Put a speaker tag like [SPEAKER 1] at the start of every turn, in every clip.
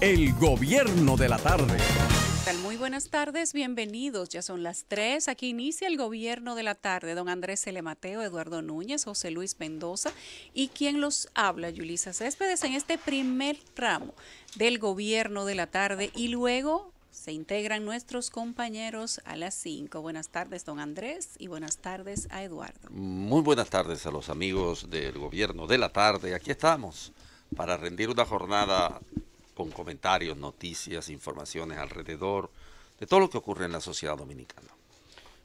[SPEAKER 1] El gobierno de la tarde.
[SPEAKER 2] Muy buenas tardes, bienvenidos. Ya son las tres. Aquí inicia el gobierno de la tarde. Don Andrés Mateo, Eduardo Núñez, José Luis Mendoza y quien los habla, Yulisa Céspedes, en este primer tramo del gobierno de la tarde y luego se integran nuestros compañeros a las cinco. Buenas tardes, don Andrés, y buenas tardes a Eduardo.
[SPEAKER 3] Muy buenas tardes a los amigos del gobierno de la tarde. Aquí estamos para rendir una jornada con comentarios, noticias, informaciones alrededor de todo lo que ocurre en la sociedad dominicana.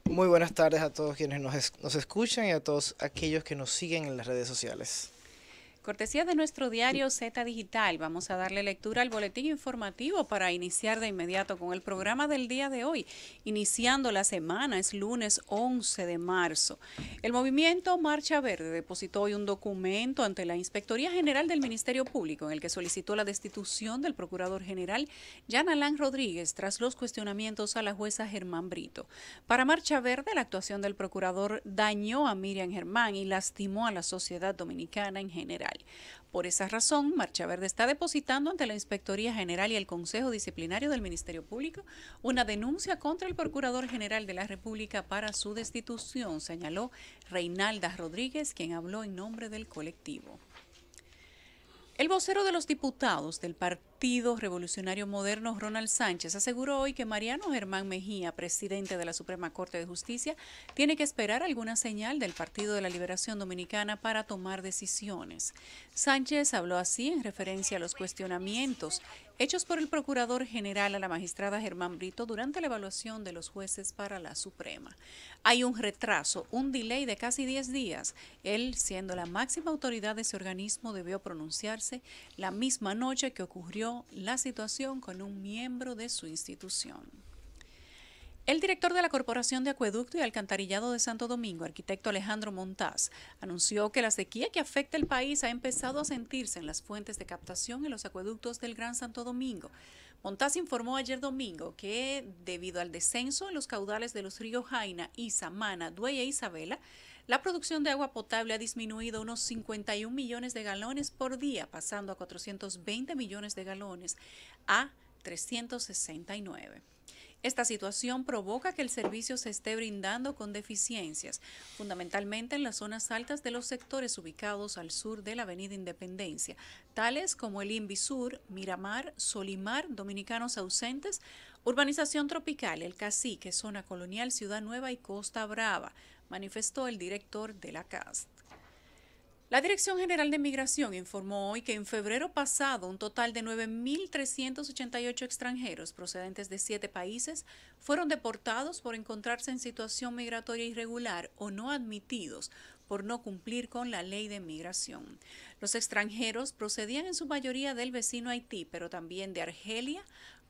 [SPEAKER 4] Muy buenas tardes a todos quienes nos, nos escuchan y a todos aquellos que nos siguen en las redes sociales.
[SPEAKER 2] Cortesía de nuestro diario Z Digital, vamos a darle lectura al boletín informativo para iniciar de inmediato con el programa del día de hoy. Iniciando la semana, es lunes 11 de marzo. El movimiento Marcha Verde depositó hoy un documento ante la Inspectoría General del Ministerio Público en el que solicitó la destitución del Procurador General Jan Alán Rodríguez tras los cuestionamientos a la jueza Germán Brito. Para Marcha Verde, la actuación del Procurador dañó a Miriam Germán y lastimó a la sociedad dominicana en general. Por esa razón, Marcha Verde está depositando ante la Inspectoría General y el Consejo Disciplinario del Ministerio Público una denuncia contra el Procurador General de la República para su destitución, señaló Reinalda Rodríguez, quien habló en nombre del colectivo. El vocero de los diputados del partido Partido Revolucionario Moderno Ronald Sánchez aseguró hoy que Mariano Germán Mejía, presidente de la Suprema Corte de Justicia, tiene que esperar alguna señal del Partido de la Liberación Dominicana para tomar decisiones. Sánchez habló así en referencia a los cuestionamientos hechos por el Procurador General a la magistrada Germán Brito durante la evaluación de los jueces para la Suprema. Hay un retraso, un delay de casi 10 días. Él, siendo la máxima autoridad de ese organismo, debió pronunciarse la misma noche que ocurrió la situación con un miembro de su institución. El director de la Corporación de Acueducto y Alcantarillado de Santo Domingo, arquitecto Alejandro Montaz, anunció que la sequía que afecta al país ha empezado a sentirse en las fuentes de captación en los acueductos del Gran Santo Domingo. Montaz informó ayer domingo que, debido al descenso en los caudales de los ríos Jaina y Samana, Dueya e Isabela, la producción de agua potable ha disminuido unos 51 millones de galones por día, pasando a 420 millones de galones a 369. Esta situación provoca que el servicio se esté brindando con deficiencias, fundamentalmente en las zonas altas de los sectores ubicados al sur de la Avenida Independencia, tales como el Invisur, Miramar, Solimar, Dominicanos ausentes, Urbanización Tropical, El Cacique, Zona Colonial, Ciudad Nueva y Costa Brava, manifestó el director de la CAST. La Dirección General de Migración informó hoy que en febrero pasado un total de 9.388 extranjeros procedentes de siete países fueron deportados por encontrarse en situación migratoria irregular o no admitidos por no cumplir con la ley de migración. Los extranjeros procedían en su mayoría del vecino Haití, pero también de Argelia,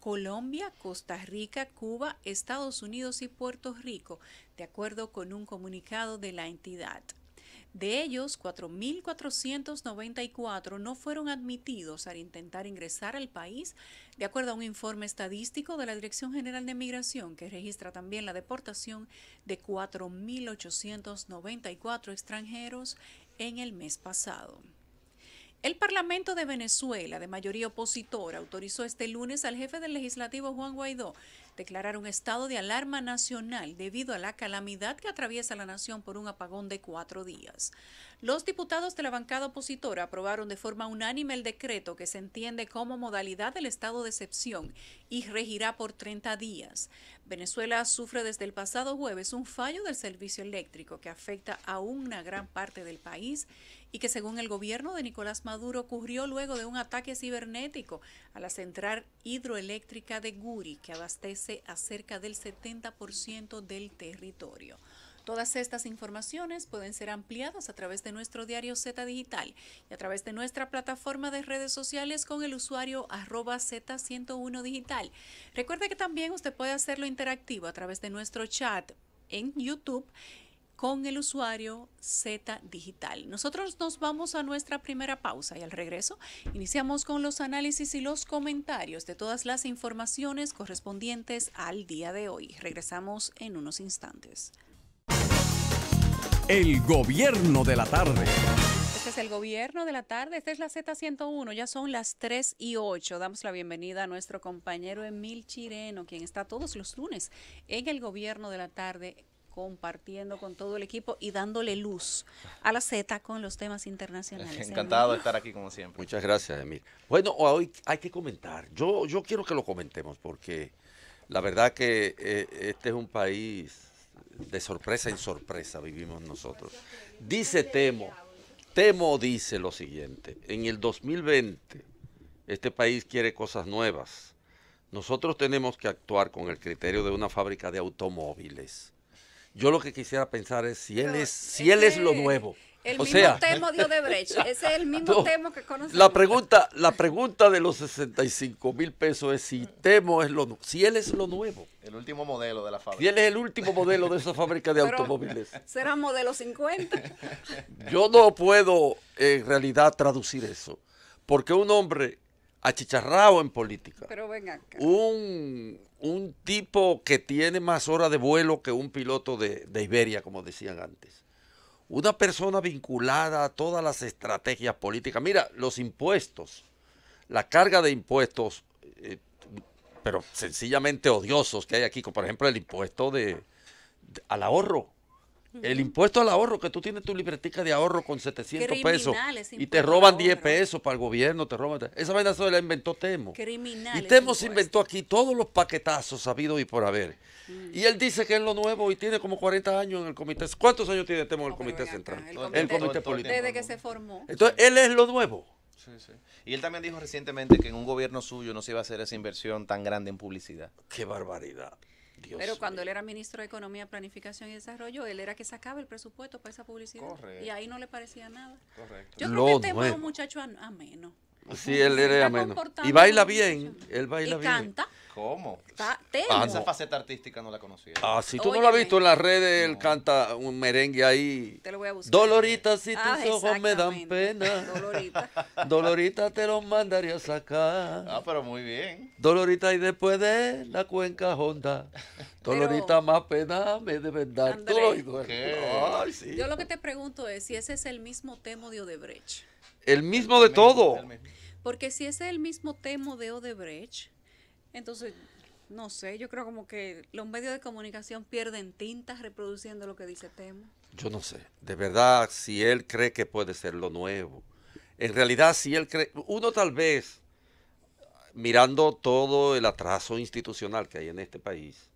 [SPEAKER 2] Colombia, Costa Rica, Cuba, Estados Unidos y Puerto Rico, de acuerdo con un comunicado de la entidad. De ellos, 4.494 no fueron admitidos al intentar ingresar al país, de acuerdo a un informe estadístico de la Dirección General de Migración, que registra también la deportación de 4.894 extranjeros en el mes pasado. El Parlamento de Venezuela, de mayoría opositora, autorizó este lunes al jefe del Legislativo Juan Guaidó declarar un estado de alarma nacional debido a la calamidad que atraviesa la nación por un apagón de cuatro días. Los diputados de la bancada opositora aprobaron de forma unánime el decreto que se entiende como modalidad del estado de excepción y regirá por 30 días. Venezuela sufre desde el pasado jueves un fallo del servicio eléctrico que afecta a una gran parte del país y que según el gobierno de Nicolás Maduro ocurrió luego de un ataque cibernético a la central hidroeléctrica de Guri, que abastece a cerca del 70% del territorio. Todas estas informaciones pueden ser ampliadas a través de nuestro diario Z Digital y a través de nuestra plataforma de redes sociales con el usuario arroba Z101 Digital. Recuerde que también usted puede hacerlo interactivo a través de nuestro chat en YouTube con el usuario Z Digital. Nosotros nos vamos a nuestra primera pausa y al regreso iniciamos con los análisis y los comentarios de todas las informaciones correspondientes al día de hoy. Regresamos en unos instantes.
[SPEAKER 1] El gobierno de la tarde.
[SPEAKER 2] Este es el gobierno de la tarde, esta es la Z101, ya son las 3 y 8. Damos la bienvenida a nuestro compañero Emil Chireno, quien está todos los lunes en el gobierno de la tarde compartiendo con todo el equipo y dándole luz a la Z con los temas internacionales. ¿eh? Encantado de estar
[SPEAKER 5] aquí como siempre.
[SPEAKER 3] Muchas gracias, Emil. Bueno, hoy hay que comentar. Yo, yo quiero que lo comentemos porque la verdad que eh, este es un país de sorpresa en sorpresa vivimos nosotros. Dice Temo, Temo dice lo siguiente, en el 2020 este país quiere cosas nuevas. Nosotros tenemos que actuar con el criterio de una fábrica de automóviles. Yo lo que quisiera pensar es si él es, si él es lo nuevo.
[SPEAKER 2] El mismo sea, tema de Odebrecht, ese es el mismo que conocemos. La
[SPEAKER 3] pregunta, la pregunta de los 65 mil pesos es si Temo es lo nuevo. si él es lo nuevo. El último modelo de la fábrica. Si él es el último modelo de esa fábrica de automóviles.
[SPEAKER 2] ¿Será modelo 50?
[SPEAKER 3] Yo no puedo en realidad traducir eso, porque un hombre achicharrado en política,
[SPEAKER 2] Pero venga. acá.
[SPEAKER 3] un un tipo que tiene más horas de vuelo que un piloto de, Iberia, como decían antes. Una persona vinculada a todas las estrategias políticas. Mira, los impuestos, la carga de impuestos, eh, pero sencillamente odiosos que hay aquí, como por ejemplo el impuesto de, al ahorro. El impuesto al ahorro, que tú tienes tu libretica de ahorro con 700 pesos y te roban 10 pesos para el gobierno, te roban. Esa vaina solo la inventó Temo. Y Temo se inventó aquí todos los paquetazos sabidos y por haber. Mm. Y él dice que es lo nuevo y tiene como 40 años en el comité. ¿Cuántos años tiene Temo en el comité central? El el comité político. Desde
[SPEAKER 2] que se formó.
[SPEAKER 3] Entonces, él es lo nuevo. Y él también dijo recientemente
[SPEAKER 5] que en un gobierno suyo no se iba a hacer esa inversión tan grande en publicidad. Qué barbaridad.
[SPEAKER 2] Pero cuando él era ministro de Economía, Planificación y Desarrollo, él era que sacaba el presupuesto para esa publicidad. Y ahí no le parecía nada.
[SPEAKER 1] Correcto. Yo creo que un
[SPEAKER 2] muchacho
[SPEAKER 3] Sí, él era Y baila bien, él baila y canta.
[SPEAKER 2] ¿Cómo? Ah, esa
[SPEAKER 5] faceta artística no la
[SPEAKER 3] conocía. Ah, si tú no lo has visto en las redes, él canta un merengue ahí. Te lo voy a buscar. Dolorita, si ah, tus ojos me dan pena. Dolorita. Dolorita te lo mandaría a sacar. Ah, pero muy bien. Dolorita y después de la cuenca honda. Dolorita más pena me deben dar. Ay, Yo
[SPEAKER 2] lo que te pregunto es si ese es el mismo tema de Odebrecht.
[SPEAKER 3] El mismo de todo.
[SPEAKER 2] Porque si ese es el mismo tema de Odebrecht, entonces, no sé, yo creo como que los medios de comunicación pierden tintas reproduciendo lo que dice Temo.
[SPEAKER 3] Yo no sé, de verdad, si él cree que puede ser lo nuevo. En realidad, si él cree, uno tal vez, mirando todo el atraso institucional que hay en este país,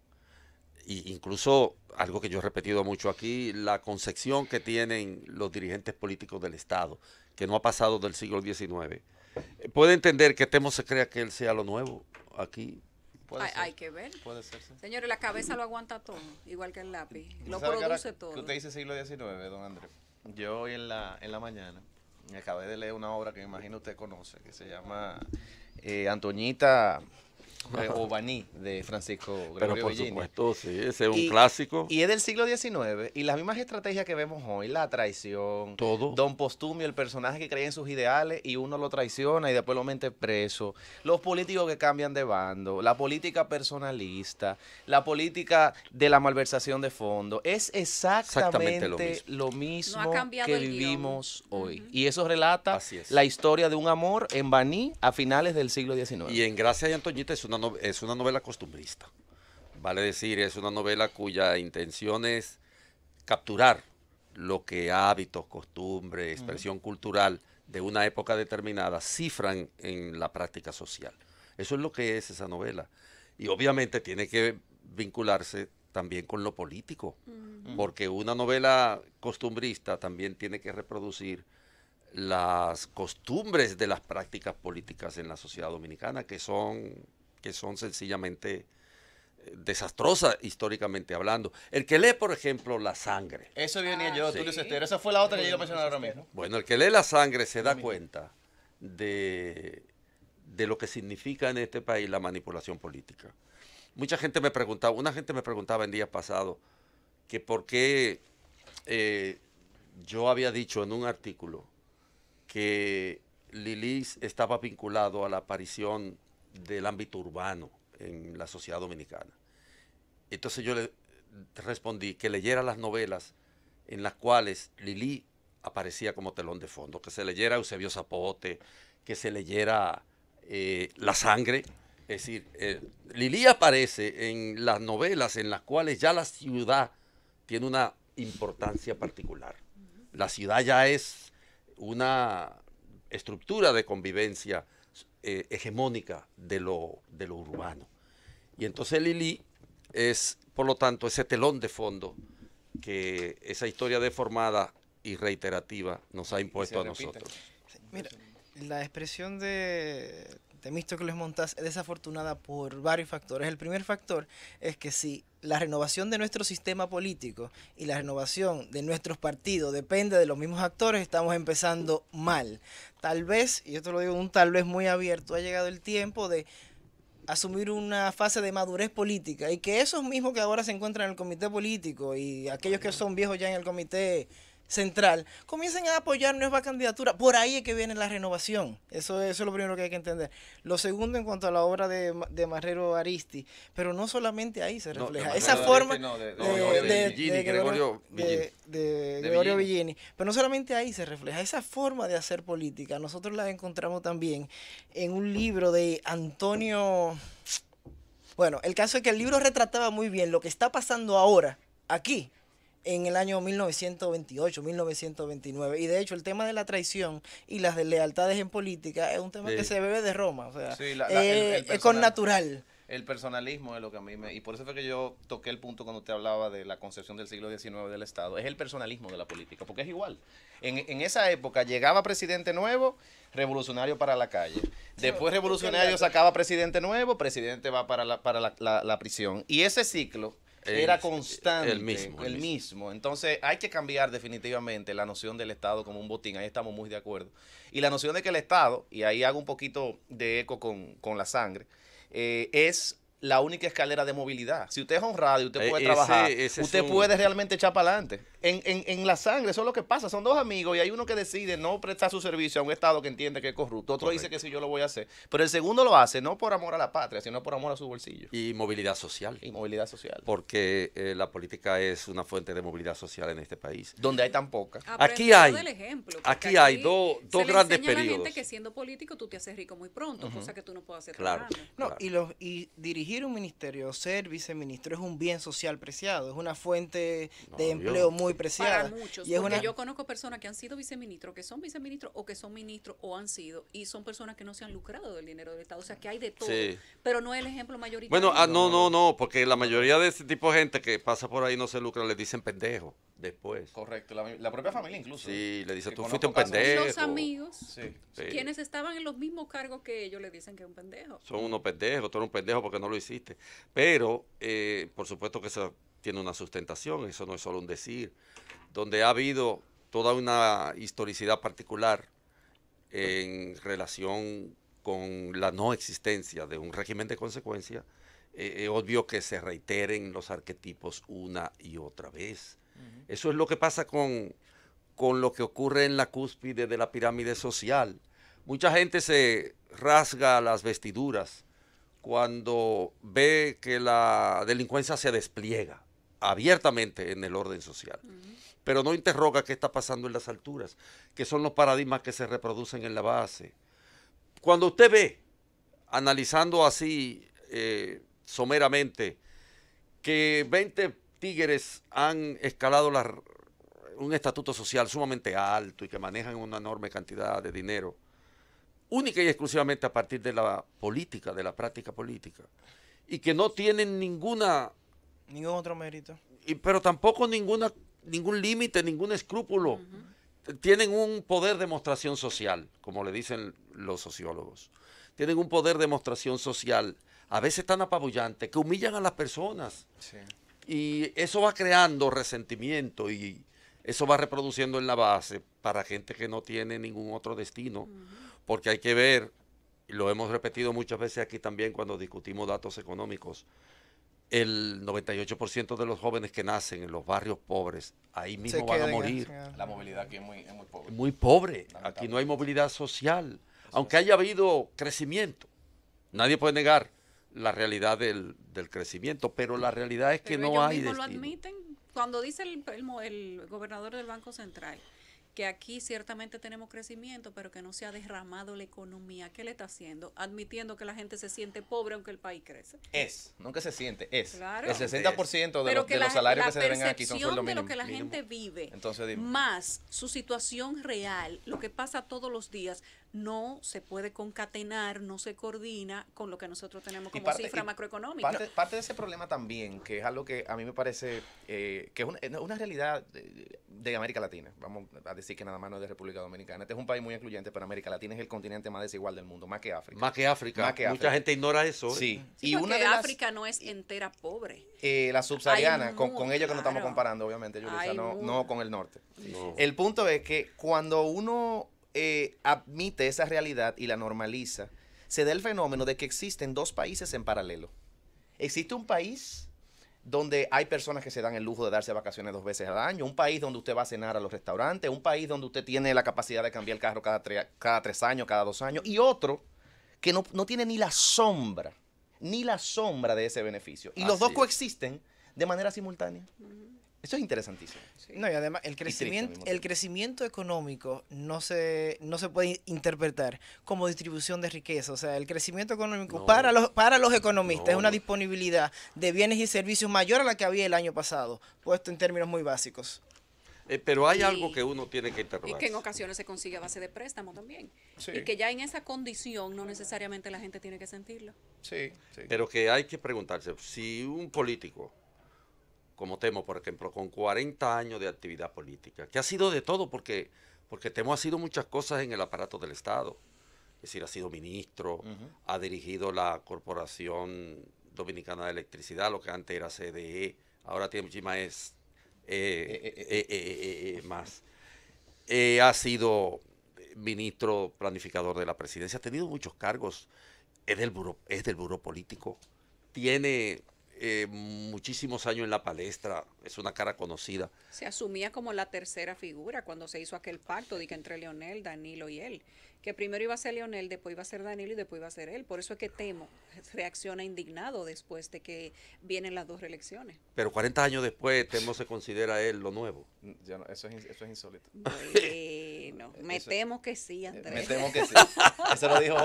[SPEAKER 3] e incluso algo que yo he repetido mucho aquí, la concepción que tienen los dirigentes políticos del Estado, que no ha pasado del siglo XIX, puede entender que Temo se crea que él sea lo nuevo aquí.
[SPEAKER 2] Puede hay, ser. que ver. Puede ser, Señores, la cabeza lo aguanta todo, igual que el lápiz. Lo produce todo. usted
[SPEAKER 5] dice siglo XIX, don Andrés. Yo hoy en la, en la mañana me acabé de leer una obra que me imagino usted conoce, que se llama eh, Antoñita eh, o Baní de Francisco Pero por supuesto, sí, ese es un clásico. Y es del siglo XIX, y las mismas estrategias que vemos hoy, la traición, todo. Don Postumio, el personaje que cree en sus ideales y uno lo traiciona y después lo mete preso, los políticos que cambian de bando, la política personalista, la política de la malversación de fondos, es exactamente, lo mismo, que
[SPEAKER 3] vivimos hoy. Y eso relata la historia de un amor en Baní a finales del siglo XIX. Y en Gracia de Antoñita es es una novela costumbrista. Vale decir, es una novela cuya intención es capturar lo que hábitos, costumbres, expresión cultural de una época determinada cifran en la práctica social. Eso es lo que es esa novela. Y obviamente tiene que vincularse también con lo político, porque una novela costumbrista también tiene que reproducir las costumbres de las prácticas políticas en la sociedad dominicana, que son que son sencillamente eh, desastrosas históricamente hablando. El que lee, por ejemplo, la sangre. Eso viene ah, yo, Tulio Sestero. Esa fue la otra que yo mencionaba ahora mismo. Bueno, el que lee la sangre se da cuenta de, lo que significa en este país la manipulación política. Mucha gente me preguntaba, una gente me preguntaba en día pasado que por qué eh, yo había dicho en un artículo que Lilis estaba vinculado a la aparición del ámbito urbano en la sociedad dominicana. Entonces yo le respondí que leyera las novelas en las cuales Lili aparecía como telón de fondo, que se leyera Eusebio Zapote, que se leyera eh, La Sangre. Es decir, eh, Lili aparece en las novelas en las cuales ya la ciudad tiene una importancia particular. La ciudad ya es una estructura de convivencia eh, hegemónica de lo, de lo urbano. Y entonces Lili es, por lo tanto, ese telón de fondo que esa historia deformada y reiterativa nos ha impuesto a nosotros.
[SPEAKER 4] Mira, la expresión de este, que les Montás es desafortunada por varios factores. El primer factor es que si la renovación de nuestro sistema político y la renovación de nuestros partidos depende de los mismos actores, estamos empezando mal. Tal vez, y esto lo digo un tal vez muy abierto, ha llegado el tiempo de asumir una fase de madurez política y que esos mismos que ahora se encuentran en el comité político y aquellos que son viejos ya en el comité central, comiencen a apoyar Nueva candidatura, Por ahí es que viene la renovación. Eso, es lo primero que hay que entender. Lo segundo en cuanto a la obra de, Marrero Aristi, pero no solamente ahí se refleja. Esa forma de Gregorio Villini. Pero no solamente ahí se refleja. Esa forma de hacer política, nosotros la encontramos también en un libro de Antonio... Bueno, el caso es que el libro retrataba muy bien lo que está pasando ahora, aquí, en el año 1928, 1929. Y de hecho, el tema de la traición y las lealtades en política es un tema que se bebe de Roma, o sea, eh, es con natural.
[SPEAKER 5] El personalismo es lo que a mí me... Y por eso fue que yo toqué el punto cuando usted hablaba de la concepción del siglo XIX del Estado. Es el personalismo de la política, porque es igual. En, esa época llegaba presidente nuevo, revolucionario para la calle. Después revolucionario sacaba presidente nuevo, presidente va para la, para la prisión. Y ese ciclo era constante. El mismo. El, mismo. Entonces hay que cambiar definitivamente la noción del Estado como un botín, ahí estamos muy de acuerdo. Y la noción de que el Estado, y ahí hago un poquito de eco con, la sangre, eh, es la única escalera de movilidad. Si usted es honrado y usted e-, puede trabajar, usted puede realmente echar para adelante. En, la sangre, eso es lo que pasa. Son dos amigos y hay uno que decide no prestar su servicio a un Estado que entiende que es corrupto. Otro dice que sí, yo lo voy a hacer. Pero el segundo lo hace no por amor a la patria, sino por amor a su bolsillo. Y movilidad social. Y movilidad social. Porque
[SPEAKER 3] eh, la política es una fuente de movilidad social en este país. Donde hay tan poca. Aquí hay, aquí hay, dos grandes periodos. A gente
[SPEAKER 2] que siendo político tú te haces rico muy pronto, cosa que tú no puedes hacer. Claro.
[SPEAKER 4] no, y, los, y dirigir dirigir un ministerio, ser viceministro es un bien social preciado, es una fuente de empleo muy preciada. Para muchos, y yo
[SPEAKER 2] conozco personas que han sido viceministros, que son viceministros o que son ministros o han sido, y son personas que no se han lucrado del dinero del Estado, o sea que hay de todo, pero no es el ejemplo mayoritario. Bueno, ah, no,
[SPEAKER 3] no, no, porque la mayoría de ese tipo de gente que pasa por ahí no se lucra, le dicen pendejo
[SPEAKER 5] después. Correcto, la, propia familia incluso. Sí, le dice, tú fuiste un
[SPEAKER 3] pendejo. Los
[SPEAKER 2] amigos, quienes estaban en los mismos cargos que ellos, le dicen que es un pendejo.
[SPEAKER 3] Son unos pendejos, tú eres un pendejo porque no lo hiciste. Pero, eh, por supuesto que eso tiene una sustentación, eso no es solo un decir. Donde ha habido toda una historicidad particular en relación con la no existencia de un régimen de consecuencia, eh, es obvio que se reiteren los arquetipos una y otra vez eso es lo que pasa con, lo que ocurre en la cúspide de la pirámide social. Mucha gente se rasga las vestiduras cuando ve que la delincuencia se despliega abiertamente en el orden social. Pero no interroga qué está pasando en las alturas, que son los paradigmas que se reproducen en la base. Cuando usted ve, analizando así eh, someramente, que 20 Tigres han escalado un estatuto social sumamente alto y que manejan una enorme cantidad de dinero, única y exclusivamente a partir de la política, de la práctica política, y que no tienen ninguna... Ningún otro mérito. Y, pero tampoco ninguna, ningún límite, ningún escrúpulo. Tienen un poder de demostración social, como le dicen los sociólogos. Tienen un poder de demostración social a veces tan apabullante, que humillan a las personas, sí. Y eso va creando resentimiento y eso va reproduciendo en la base para gente que no tiene ningún otro destino, porque hay que ver, y lo hemos repetido muchas veces aquí también cuando discutimos datos económicos, el 98% de los jóvenes que nacen en los barrios pobres, ahí mismo van a morir.
[SPEAKER 5] La movilidad aquí es muy
[SPEAKER 3] pobre. Muy pobre, aquí no hay movilidad social, aunque haya habido crecimiento, nadie puede negar la realidad del, del crecimiento, pero la realidad es que no hay... Mismos lo
[SPEAKER 2] admiten cuando dice el, el, gobernador del Banco Central que aquí ciertamente tenemos crecimiento, pero que no se ha derramado la economía. ¿Qué le está haciendo? Admitiendo que la gente se siente pobre aunque el país crece. Es,
[SPEAKER 5] nunca se siente, es. El 60% de, los, de los salarios que se deben aquí son sueldos mínimos. de lo que la gente
[SPEAKER 2] vive, Entonces, más su situación real, lo que pasa todos los días, no se puede concatenar, no se coordina con lo que nosotros tenemos como cifra macroeconómica.
[SPEAKER 5] Parte, de ese problema también, que es algo que a mí me parece eh, que es una, realidad de, América Latina, vamos a decir que nada más no es de República Dominicana. Este es un país muy incluyente, pero América Latina es el continente más desigual del mundo, más que África.
[SPEAKER 3] Más que África. Mucha gente ignora eso.
[SPEAKER 5] ¿eh? Sí. y una
[SPEAKER 2] África no es entera pobre.
[SPEAKER 5] Eh, la subsahariana, con, con que no estamos comparando, obviamente, no, no, con el norte. El punto es que cuando uno eh, admite esa realidad y la normaliza, se da el fenómeno de que existen dos países en paralelo. Existe un país donde hay personas que se dan el lujo de darse vacaciones dos veces al año, un país donde usted va a cenar a los restaurantes, un país donde usted tiene la capacidad de cambiar el carro cada, cada tres años, cada dos años, y otro que no, tiene ni la sombra, ni la sombra de ese beneficio. Y los dos coexisten de manera simultánea. Eso es interesantísimo. No, y además el
[SPEAKER 1] crecimiento,
[SPEAKER 5] el crecimiento
[SPEAKER 4] económico no se, no se puede interpretar como distribución de riqueza. O sea, el crecimiento económico para, los, para los economistas es una disponibilidad de bienes y servicios mayor a la que había el año pasado, puesto en términos muy básicos.
[SPEAKER 3] Eh, pero hay algo que uno tiene que interrogar. Y que
[SPEAKER 2] en ocasiones se consigue a base de préstamo también. Y que ya en esa condición no necesariamente la gente tiene que sentirlo.
[SPEAKER 3] Sí, sí. Pero que hay que preguntarse, si un político como Temo, por ejemplo, con 40 años de actividad política, que ha sido de todo, porque, porque Temo ha sido muchas cosas en el aparato del Estado. Es decir, ha sido ministro, ha dirigido la Corporación Dominicana de Electricidad, lo que antes era CDE, ahora tiene es más. ha sido ministro planificador de la presidencia, ha tenido muchos cargos, es del buro es político, tiene eh, muchísimos años en la palestra, es una cara conocida.
[SPEAKER 2] Se asumía como la tercera figura cuando se hizo aquel pacto de que entre Leonel, Danilo y él, que primero iba a ser Leonel, después iba a ser Danilo y después iba a ser él. Por eso es que Temo reacciona indignado después de que vienen las dos reelecciones.
[SPEAKER 3] Pero 40 años después Temo se considera él lo nuevo. eso, es, insólito.
[SPEAKER 2] me temo que sí, Andrés. Me temo que sí. Eso lo dijo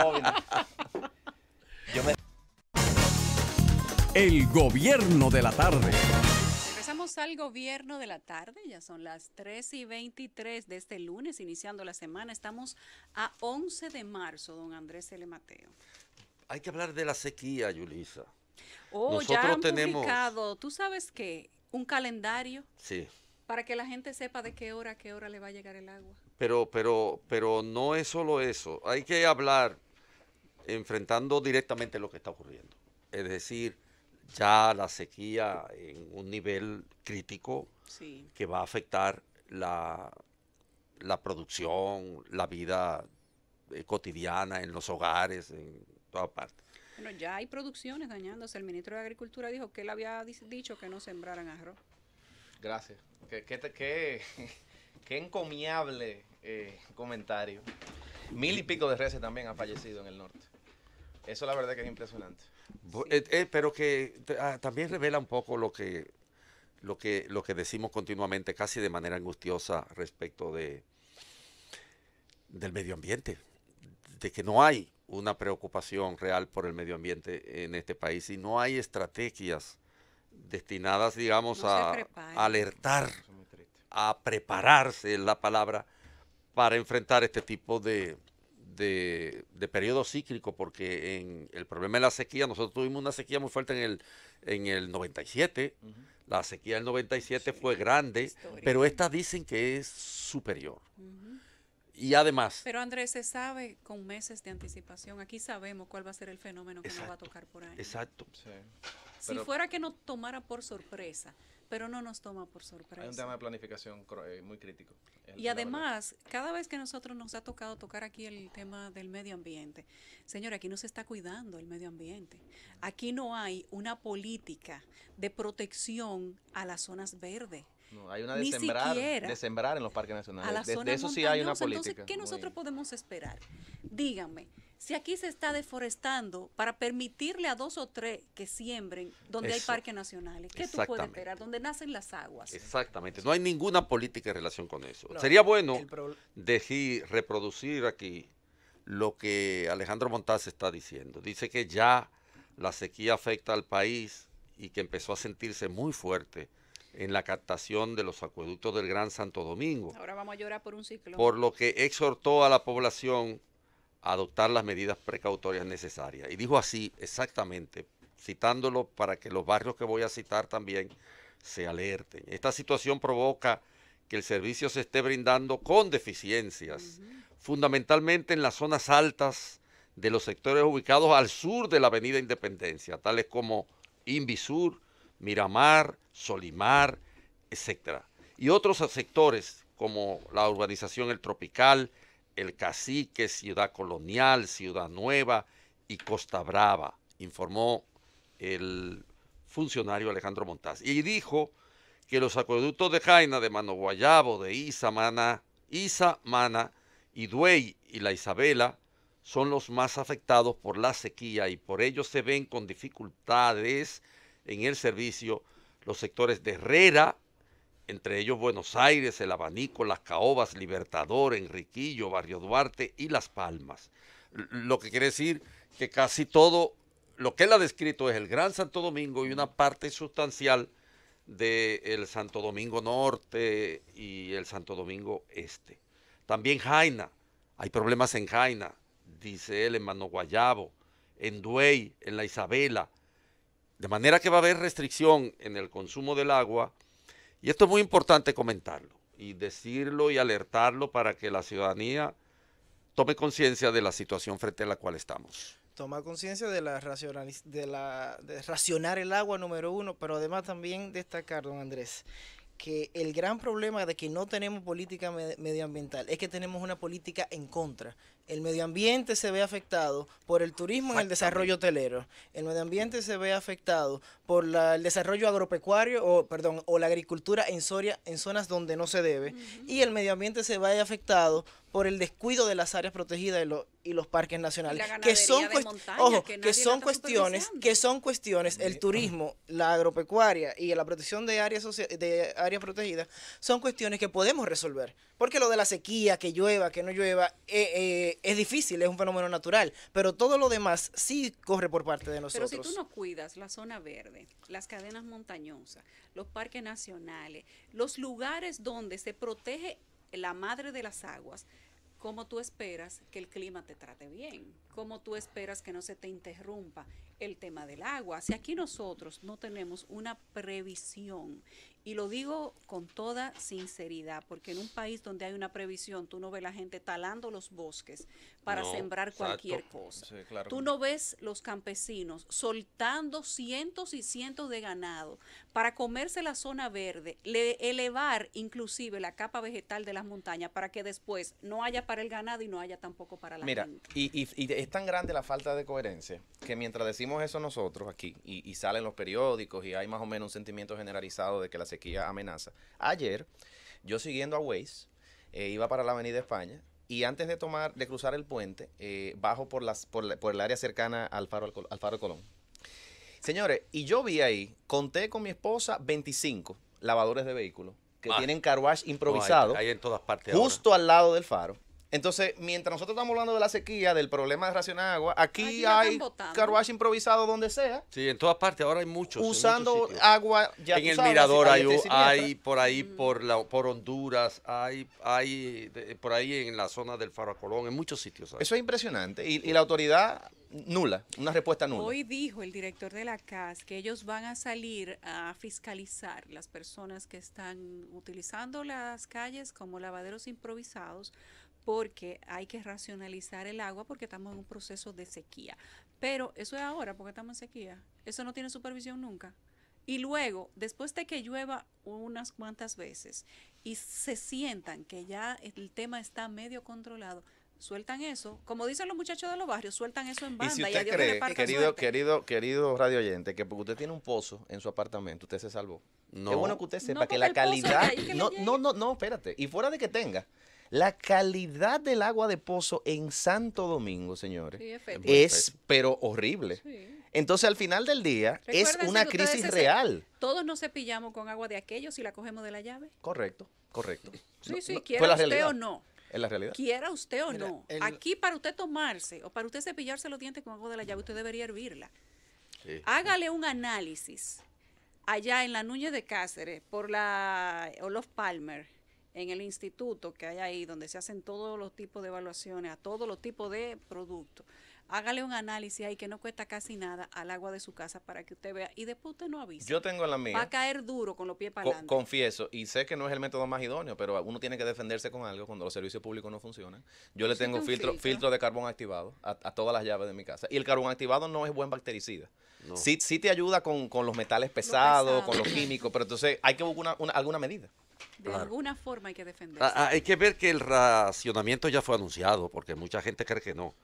[SPEAKER 1] el gobierno de la tarde.
[SPEAKER 2] Empezamos al gobierno de la tarde, ya son las 3 y 23 de este lunes, iniciando la semana. Estamos a 11 de marzo, don Andrés L. Mateo.
[SPEAKER 3] Hay que hablar de la sequía, Yulisa.
[SPEAKER 2] Oh, Nosotros ya tenemos... ¿tú sabes qué? Un calendario. Sí. Para que la gente sepa de qué hora a qué hora le va a llegar el agua.
[SPEAKER 3] Pero, pero, pero no es solo eso. Hay que hablar enfrentando directamente lo que está ocurriendo. Es decir, ya la sequía en un nivel crítico que va a afectar la, la producción, la vida eh, cotidiana en los hogares, en toda parte.
[SPEAKER 2] Bueno, ya hay producciones dañándose. El ministro de Agricultura dijo que él había dicho que no sembraran arroz.
[SPEAKER 5] Gracias. Qué, qué, qué, encomiable eh, comentario. Mil y pico de reses también han fallecido en el norte. Eso la verdad que es impresionante.
[SPEAKER 3] Eh, eh, pero que ah, también revela un poco lo que, lo, que, lo que decimos continuamente, casi de manera angustiosa respecto de, del medio ambiente, de que no hay una preocupación real por el medio ambiente en este país y no hay estrategias destinadas, digamos, a, alertar, a prepararse, la palabra, para enfrentar este tipo de, de, periodo cíclico, porque en el problema de la sequía, nosotros tuvimos una sequía muy fuerte en el, en el 97, la sequía del 97 fue grande, pero esta dicen que es superior. Y además...
[SPEAKER 2] Pero Andrés, se sabe con meses de anticipación, aquí sabemos cuál va a ser el fenómeno que nos va a tocar por ahí. Exacto. Si fuera que nos tomara por sorpresa, pero no nos toma por sorpresa. Hay un tema de
[SPEAKER 5] planificación eh, muy crítico. Y además,
[SPEAKER 2] cada vez que nosotros nos ha tocado tocar aquí el tema del medio ambiente, señora, aquí no se está cuidando el medio ambiente. Aquí no hay una política de protección a las zonas verdes.
[SPEAKER 5] No, hay una de sembrar, de sembrar en los parques nacionales. de, eso sí hay una política. Entonces, ¿qué nosotros
[SPEAKER 2] podemos esperar? Dígame, si aquí se está deforestando para permitirle a dos o tres que siembren donde hay parques nacionales, ¿qué tú puedes esperar? Donde nacen las aguas.
[SPEAKER 3] Exactamente, no hay ninguna política en relación con eso. Sería bueno decir, reproducir aquí lo que Alejandro Montaz está diciendo. Dice que ya la sequía afecta al país y que empezó a sentirse muy fuerte en la captación de los acueductos del Gran Santo Domingo.
[SPEAKER 2] Ahora vamos a llorar por un ciclo. Por
[SPEAKER 3] lo que exhortó a la población adoptar las medidas precautorias necesarias. Y dijo así exactamente, citándolo para que los barrios que voy a citar también se alerten. Esta situación provoca que el servicio se esté brindando con deficiencias, fundamentalmente en las zonas altas de los sectores ubicados al sur de la Avenida Independencia, tales como Invisur, Miramar, Solimar, etc. Y otros sectores como la urbanización El Tropical, el Cacique, Ciudad Colonial, Ciudad Nueva y Costa Brava, informó el funcionario Alejandro Montaz. Y dijo que los acueductos de Jaina, de Mano Guayabo, de Isa Mana, Mana y Duey y la Isabela son los más afectados por la sequía y por ello se ven con dificultades en el servicio los sectores de Herrera, entre ellos Buenos Aires, El Abanico, Las Caobas, Libertador, Enriquillo, Barrio Duarte y Las Palmas. Lo que quiere decir que casi todo lo que él ha descrito es el Gran Santo Domingo y una parte sustancial del Santo Domingo Norte y el Santo Domingo Este. También Jaina, hay problemas en Jaina, dice él, en Manoguayabo, en Duey, en La Isabela. De manera que va a haber restricción en el consumo del agua y esto es muy importante comentarlo y decirlo y alertarlo para que la ciudadanía tome conciencia de la situación frente a la cual estamos.
[SPEAKER 4] Toma conciencia de la, de la racionar el agua número uno, pero además también destacar, don Andrés, que el gran problema de que no tenemos política medioambiental es que tenemos una política en contra el medio ambiente se ve afectado por el turismo en el desarrollo hotelero. El medio ambiente se ve afectado por la, el desarrollo agropecuario o perdón, o la agricultura en en zonas donde no se debe y el medio ambiente se ve afectado por el descuido de las áreas protegidas y, los parques nacionales, que son que, son cuestiones, que son cuestiones el turismo, la agropecuaria y la protección de áreas de áreas protegidas son cuestiones que podemos resolver, porque lo de la sequía, que llueva, que no llueva, eh, eh es difícil, es un fenómeno natural, pero todo lo demás sí corre por parte de nosotros. Pero si tú no
[SPEAKER 2] cuidas la zona verde, las cadenas montañosas, los parques nacionales, los lugares donde se protege la madre de las aguas, ¿cómo tú esperas que el clima te trate bien? cómo tú esperas que no se te interrumpa el tema del agua. Si aquí nosotros no tenemos una previsión, y lo digo con toda sinceridad, porque en un país donde hay una previsión, tú no ves la gente talando los bosques para sembrar cualquier
[SPEAKER 3] cosa. Tú no
[SPEAKER 2] ves los campesinos soltando cientos y cientos de ganado para comerse la zona verde, elevar inclusive la capa vegetal de las montañas para que después no haya para el ganado y no haya tampoco para la gente.
[SPEAKER 5] y, es tan grande la falta de coherencia que mientras decimos eso nosotros aquí y, salen los periódicos y hay más o menos un sentimiento generalizado de que la sequía amenaza. Ayer, yo siguiendo a Waze, eh, iba para la Avenida España y antes de tomar, de cruzar el puente, eh, bajo por, las, por, el área cercana al faro, al faro Colón. Señores, y yo vi ahí, conté con mi esposa 25 lavadores de vehículos que ah. tienen carwash improvisado. hay, en todas partes. Justo al lado del faro. Entonces, mientras nosotros estamos hablando de la sequía, del problema de racionar agua, aquí hay carruaje improvisado donde sea.
[SPEAKER 3] Sí, en todas partes, ahora hay muchos. Usando
[SPEAKER 5] agua ya En el mirador hay, hay, por
[SPEAKER 3] ahí, mm. por la, por Honduras, hay, hay por ahí en la zona del Colón, en muchos sitios. Eso es impresionante. Y, y la
[SPEAKER 5] autoridad nula, una respuesta nula. Hoy
[SPEAKER 2] dijo el director de la CAS que ellos van a salir a fiscalizar las personas que están utilizando las calles como lavaderos improvisados porque hay que racionalizar el agua porque estamos en un proceso de sequía. Pero eso es ahora porque estamos en sequía. Eso no tiene supervisión nunca. Y luego, después de que llueva unas cuantas veces y se sientan que ya el tema está medio controlado, sueltan eso. Como dicen los muchachos de los barrios, sueltan eso en banda. Y si que y querido,
[SPEAKER 5] querido, querido radio oyente, que porque usted tiene un pozo en su apartamento, usted se salvó. Qué bueno que usted sepa que la calidad. no, no, no, no, espérate. Y fuera de que tenga. La calidad del agua de pozo en Santo Domingo, señores, es pero horrible. Entonces, al final del día, es una crisis real.
[SPEAKER 2] Todos nos cepillamos con agua de aquellos si la cogemos de la llave.
[SPEAKER 5] Correcto, correcto. Sí, sí, quiera usted o no. Es la realidad. Quiera
[SPEAKER 2] usted o no. Aquí, para usted tomarse o para usted cepillarse los dientes con agua de la llave, usted debería hervirla. Hágale un análisis allá en la Núñez de Cáceres por la Olof Palmer en el instituto que hay ahí, donde se hacen todos los tipos de evaluaciones, a todos los tipos de productos. Hágale un análisis ahí que no cuesta casi nada al agua de su casa para que usted vea y después usted no avise Yo
[SPEAKER 5] tengo la mía. Va a
[SPEAKER 2] caer duro con los pies para adelante.
[SPEAKER 5] confieso, y sé que no es el método más idóneo, pero uno tiene que defenderse con algo cuando los servicios públicos no funcionan. Yo le tengo filtro, filtro, de carbón activado a, todas las llaves de mi casa. Y el carbón activado no es buen bactericida. Sí, te ayuda con, los metales pesados, con los químicos, pero entonces hay que buscar alguna medida.
[SPEAKER 3] De
[SPEAKER 2] alguna forma hay que defenderse. Ah, ah,
[SPEAKER 3] hay que ver que el racionamiento ya fue anunciado, porque mucha gente cree que no.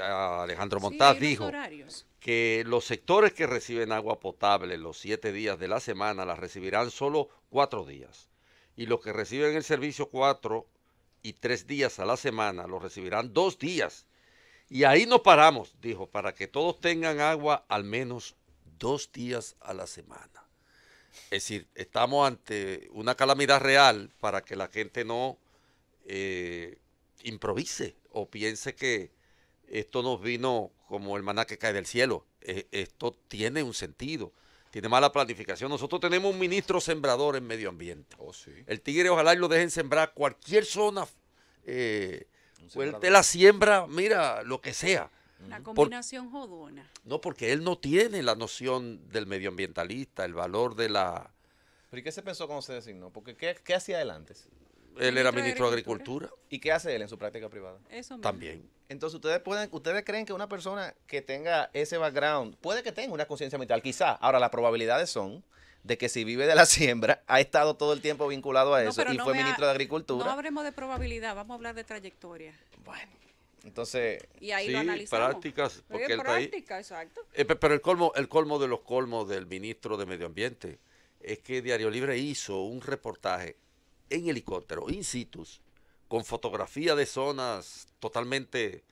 [SPEAKER 3] Alejandro Montaz dijo que los sectores que reciben agua potable los siete días de la semana la recibirán solo cuatro días. Y los que reciben el servicio cuatro y tres días a la semana lo recibirán dos días. Y ahí nos paramos, dijo, para que todos tengan agua al menos dos días a la semana. Es decir, estamos ante una calamidad real para que la gente no eh, improvise o piense que esto nos vino como el maná que cae del cielo. E, esto tiene un sentido, tiene mala planificación. Nosotros tenemos un ministro sembrador en medio ambiente. Oh, el tigre, ojalá y lo dejen sembrar cualquier zona. Eh, la siembra, mira, lo que sea.
[SPEAKER 2] La combinación jodona.
[SPEAKER 3] No, porque él no tiene la noción del medioambientalista, el valor de la...
[SPEAKER 5] ¿Pero y qué se pensó cuando se designó? Porque ¿qué, qué hacía él antes?
[SPEAKER 3] Él era ministro de Agricultura.
[SPEAKER 5] ¿Y qué hace él en su práctica privada? Eso mismo. También. Entonces, ¿ustedes, pueden, ¿ustedes creen que una persona que tenga ese background, puede que tenga una conciencia mental? Quizá. Ahora, las probabilidades son de que si vive de la siembra, ha estado todo el tiempo vinculado a eso y fue ministro de Agricultura. No
[SPEAKER 2] hablemos de probabilidad, vamos a hablar de trayectoria. Bueno.
[SPEAKER 3] Entonces, sí, prácticas, porque exacto. pero el colmo, el colmo de los colmos del ministro de Medio Ambiente es que Diario Libre hizo un reportaje en helicóptero, in situ, con fotografía de zonas totalmente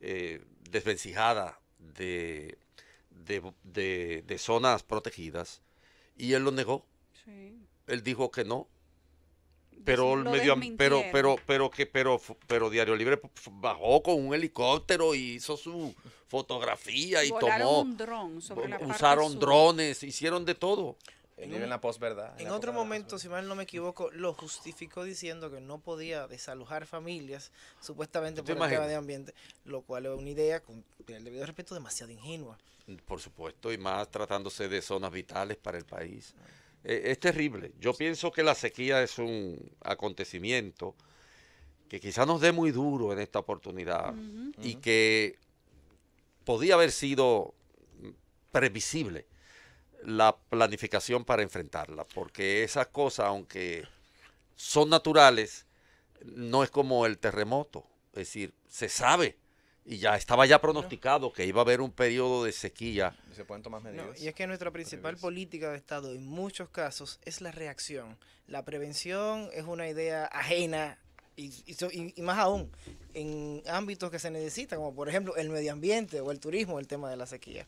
[SPEAKER 3] eh, desvencijadas de, zonas protegidas, y él lo negó. Él dijo que no, pero pues, medio pero pero pero que pero pero Diario Libre bajó con un helicóptero y hizo su fotografía y tomó un dron usaron drones hicieron de todo en, la post verdad en, otro
[SPEAKER 4] momento si mal no me equivoco lo justificó diciendo que no podía desalojar familias supuestamente por el tema de ambiente lo cual es una idea con el debido respeto demasiado ingenua
[SPEAKER 3] por supuesto y más tratándose de zonas vitales para el país ah. Eh, es terrible. Yo pienso que la sequía es un acontecimiento que quizá nos dé muy duro en esta oportunidad y que podía haber sido previsible la planificación para enfrentarla, porque esas cosas, aunque son naturales, no es como el terremoto, es decir, se sabe y ya estaba ya pronosticado que iba a haber un periodo de sequía se pueden tomar medidas. y es
[SPEAKER 4] que nuestra principal política de Estado en muchos casos es la reacción. La prevención es una idea ajena y, más aún en ámbitos que se necesitan, como por ejemplo el medio ambiente o el turismo, el tema de la sequía.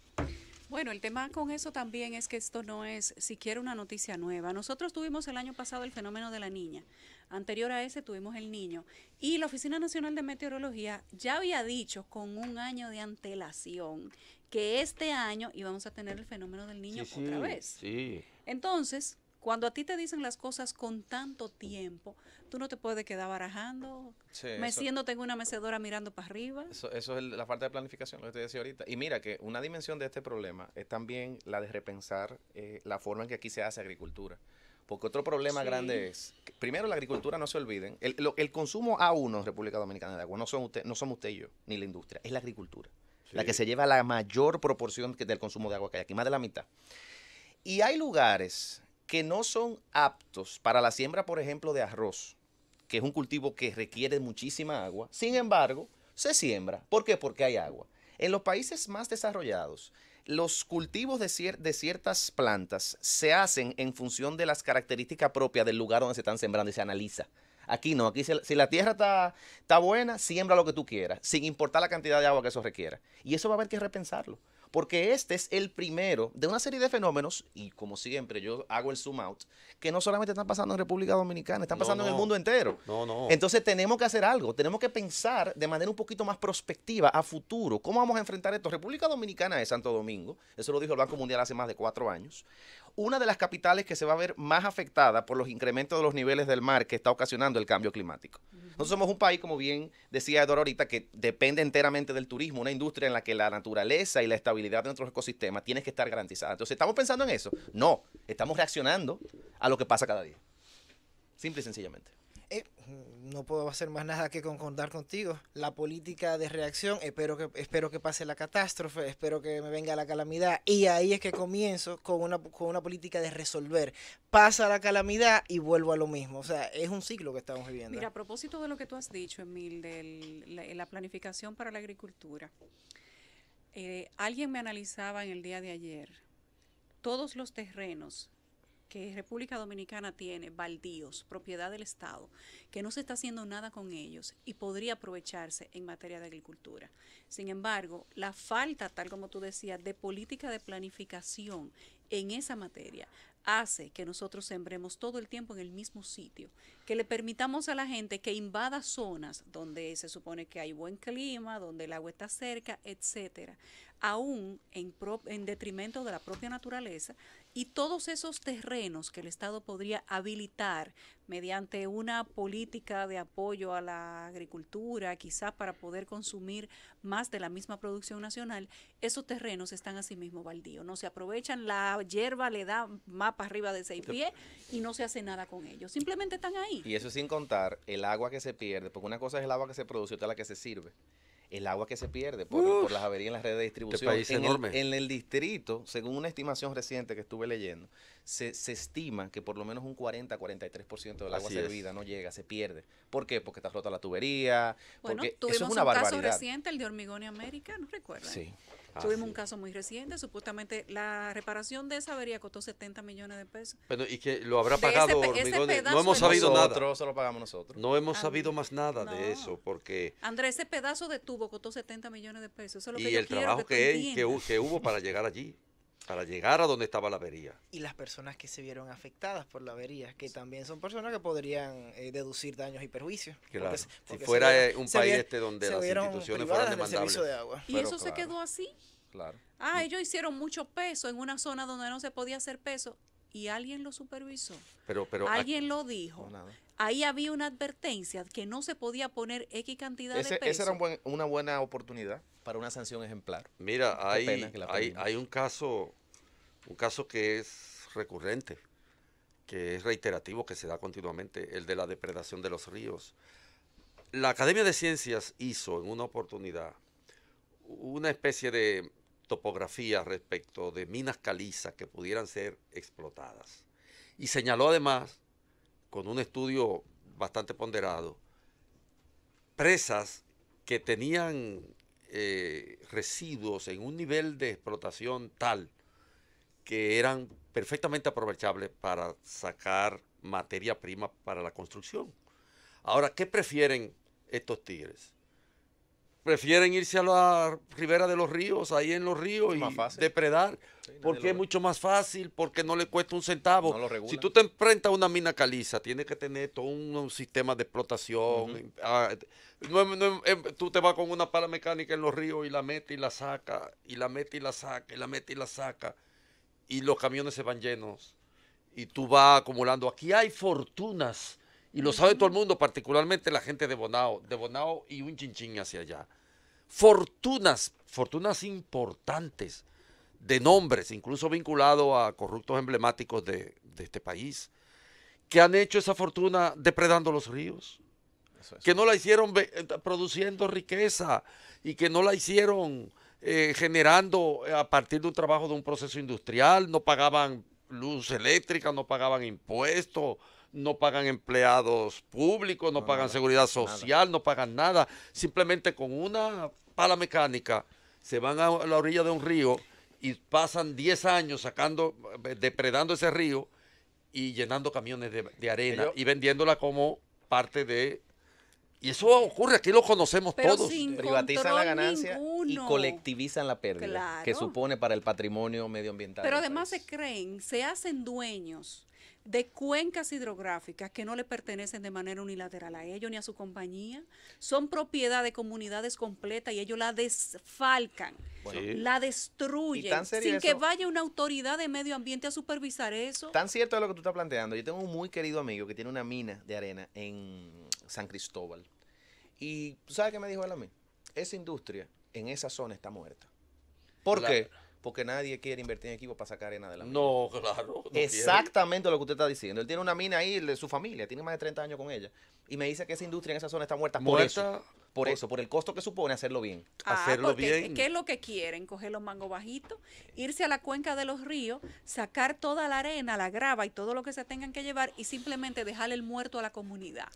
[SPEAKER 2] Bueno, el tema con eso también es que esto no es siquiera una noticia nueva. Nosotros tuvimos el año pasado el fenómeno de la niña. Anterior a ese tuvimos el niño. Y la Oficina Nacional de Meteorología ya había dicho con un año de antelación que este año íbamos a tener el fenómeno del niño otra vez. Sí. Entonces, cuando a ti te dicen las cosas con tanto tiempo, tú no te puedes quedar barajando, meciéndote en una mecedora mirando para arriba.
[SPEAKER 5] Eso, es la falta de planificación, lo que te decía ahorita. Y mira que una dimensión de este problema es también la de repensar eh, la forma en que aquí se hace agricultura. Porque otro problema grande es, primero la agricultura, no se olviden, el, consumo a uno en República Dominicana de agua no, son ustedes, no somos usted y yo, ni la industria, es la agricultura la que se lleva la mayor proporción del consumo de agua que hay aquí, más de la mitad. Y hay lugares que no son aptos para la siembra, por ejemplo, de arroz, que es un cultivo que requiere muchísima agua. Sin embargo, se siembra. ¿Por qué? Porque hay agua. En los países más desarrollados, los cultivos de, de, ciertas plantas se hacen en función de las características propias del lugar donde se están sembrando y se analiza. Aquí no, aquí si la tierra está, está buena, siembra lo que tú quieras, sin importar la cantidad de agua que eso requiera. Y eso va a haber que repensarlo, porque este es el primero de una serie de fenómenos, y como siempre yo hago el zoom out, que no solamente están pasando en República Dominicana, están pasando en el mundo entero. No, no. Entonces tenemos que hacer algo, tenemos que pensar de manera un poquito más prospectiva, a futuro, cómo vamos a enfrentar esto. República Dominicana es Santo Domingo, eso lo dijo el Banco Mundial hace más de cuatro años una de las capitales que se va a ver más afectada por los incrementos de los niveles del mar que está ocasionando el cambio climático. Nosotros somos un país, como bien decía Eduardo ahorita, que depende enteramente del turismo, una industria en la que la naturaleza y la estabilidad de nuestros ecosistemas tiene que estar garantizada. Entonces, ¿estamos pensando en eso? No, estamos reaccionando a lo que pasa cada día. Simple y sencillamente.
[SPEAKER 4] Eh, no puedo hacer más nada que concordar contigo. La política de reacción, espero que, espero que pase la catástrofe, espero que me venga la calamidad. Y ahí es que comienzo con una, con una política de resolver. Pasa la calamidad y vuelvo a lo mismo. O sea, es un ciclo que estamos viviendo. Mira, a
[SPEAKER 2] propósito de lo que tú has dicho, Emil, de la, planificación para la agricultura. Eh, alguien me analizaba en el día de ayer todos los terrenos que República Dominicana tiene, baldíos, propiedad del Estado, que no se está haciendo nada con ellos y podría aprovecharse en materia de agricultura. Sin embargo, la falta, tal como tú decías, de política de planificación en esa materia hace que nosotros sembremos todo el tiempo en el mismo sitio, que le permitamos a la gente que invada zonas donde se supone que hay buen clima, donde el agua está cerca, etcétera, aún en, en detrimento de la propia naturaleza y todos esos terrenos que el Estado podría habilitar mediante una política de apoyo a la agricultura, quizás para poder consumir más de la misma producción nacional, esos terrenos están a sí baldíos. No se aprovechan, la hierba le da más arriba de seis pies y no se hace nada con ellos. Simplemente están ahí.
[SPEAKER 5] Y eso sin contar el agua que se pierde, porque una cosa es el agua que se produce y otra la que se sirve el agua que se pierde por, las averías en las redes de este distribución. en, El, en el distrito, según una estimación reciente que estuve leyendo, se, estima que por lo menos un 40-43% del agua servida no llega, se pierde. ¿Por qué? Porque está rota la tubería. Bueno, es un caso reciente,
[SPEAKER 2] el de Hormigón y América, no recuerdo Sí. Tuvimos un caso muy reciente, supuestamente la reparación de esa avería costó 70 millones de pesos. ¿y que lo habrá pagado ese,
[SPEAKER 3] No hemos sabido nosotros, nada. Solo pagamos nosotros. No hemos ah, sabido más nada de eso, porque...
[SPEAKER 2] Andrés, ese pedazo de tubo costó 70 millones de pesos. Eso es lo y que el trabajo que, que, que, hubo
[SPEAKER 3] para llegar allí para llegar a donde estaba la avería.
[SPEAKER 4] Y las personas que se vieron afectadas por la avería, que también son personas que podrían eh, deducir daños y perjuicios. si fuera eh, un país este donde las instituciones fueran demandables.
[SPEAKER 3] Y eso se quedó
[SPEAKER 2] así. Claro. Ah, ellos hicieron mucho peso en una zona donde no se podía hacer peso y alguien lo supervisó.
[SPEAKER 3] Pero, pero alguien lo dijo.
[SPEAKER 2] Ahí había una advertencia que no se podía poner X cantidad de peso. Esa era
[SPEAKER 5] una buena oportunidad para una sanción ejemplar.
[SPEAKER 3] Mira, hay, un caso, un caso que es recurrente, que es reiterativo, que se da continuamente, el de la depredación de los ríos. La Academia de Ciencias hizo en una oportunidad una especie de topografía respecto de minas calizas que pudieran ser explotadas. Y señaló además, con un estudio bastante ponderado, presas que tenían eh, residuos en un nivel de explotación tal que eran perfectamente aprovechables para sacar materia prima para la construcción. Ahora, ¿qué prefieren estos tigres? prefieren irse a la ribera de los ríos, ahí en los ríos y depredar, porque es mucho más fácil, porque no le cuesta un centavo. si tú te enfrentas a una mina caliza, tienes que tener todo un, sistema de explotación. Ah, em, tú te vas con una pala mecánica en los ríos y la mete y la saca, y la mete y la saca, y la mete y la saca, y los camiones se van llenos. Y tú vas acumulando. Aquí hay fortunas y lo sabe todo el mundo, particularmente la gente de Bonao, de Bonao y un chinchín hacia allá. Fortunas, fortunas importantes de nombres, incluso vinculados a corruptos emblemáticos de, este país, que han hecho esa fortuna depredando los ríos, que no la hicieron eh, produciendo riqueza y que no la hicieron eh, generando eh, a partir de un trabajo de un proceso industrial, no pagaban luz eléctrica, no pagaban impuestos, no pagan empleados públicos, no, pagan seguridad social, no pagan nada. Simplemente con una pala mecánica se van a la orilla de un río y pasan 10 años sacando, eh, depredando ese río y llenando camiones de, arena y vendiéndola como parte de y eso ocurre, aquí lo conocemos
[SPEAKER 2] todos. Privatizan la ganancia y
[SPEAKER 3] colectivizan la pérdida que
[SPEAKER 5] supone para el patrimonio medioambiental. Pero
[SPEAKER 2] además se creen, se hacen dueños de cuencas hidrográficas que no le pertenecen de manera unilateral a ellos ni a su compañía, son propiedad de comunidades completas y ellos la desfalcan, la destruyen, sin que vaya una autoridad de medio ambiente a supervisar eso.
[SPEAKER 5] Tan cierto es lo que tú estás planteando. Yo tengo un muy querido amigo que tiene una mina de arena en San Cristóbal. Y ¿sabes qué me dijo él a mí? Esa industria en esa zona está muerta. ¿Por qué? porque nadie quiere invertir en equipo para sacar arena de la mina. No, claro. Exactamente lo que usted está diciendo. Él tiene una mina ahí de su familia, tiene más de 30 años con ella. Y me dice que esa industria en esa zona está muerta, por eso. Por, eso, por el costo que supone hacerlo bien. Ah, hacerlo bien. ¿Qué es
[SPEAKER 2] lo que quieren? Coger los mangos bajitos, irse a la cuenca de los ríos, sacar toda la arena, la grava y todo lo que se tengan que llevar y simplemente dejarle el muerto a la comunidad.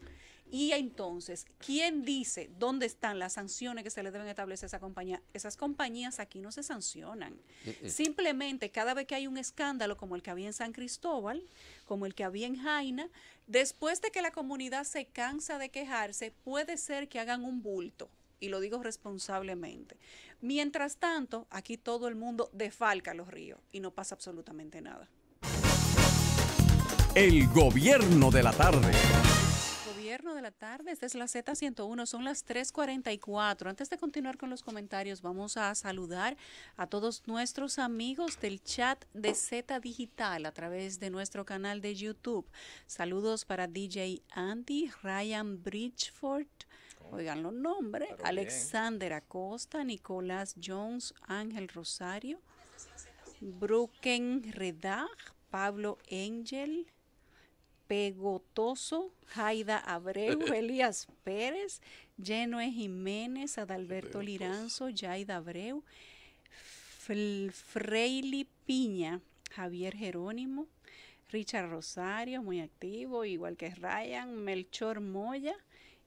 [SPEAKER 2] Y entonces, ¿quién dice dónde están las sanciones que se le deben establecer a esa compañía? Esas compañías aquí no se sancionan. Mm, mm. Simplemente cada vez que hay un escándalo como el que había en San Cristóbal, como el que había en Jaina, después de que la comunidad se cansa de quejarse, puede ser que hagan un bulto y lo digo responsablemente. Mientras tanto, aquí todo el mundo defalca los ríos y no pasa absolutamente nada.
[SPEAKER 1] El gobierno de la tarde.
[SPEAKER 2] Gobierno de la tarde, esta es la Z101, son las 3.44. Antes de continuar con los comentarios, vamos a saludar a todos nuestros amigos del chat de Z Digital a través de nuestro canal de YouTube. Saludos para DJ Andy, Ryan Bridgeford, oh, oigan los nombres, Alexander Acosta, Nicolás Jones, Ángel Rosario, Brooken Redag, Pablo Angel. Pegotoso, Jaida Abreu, Elías Pérez, Genoe Jiménez, Adalberto Liranzo, Jaida Abreu, Freily Piña, Javier Jerónimo, Richard Rosario, muy activo, igual que Ryan, Melchor Moya,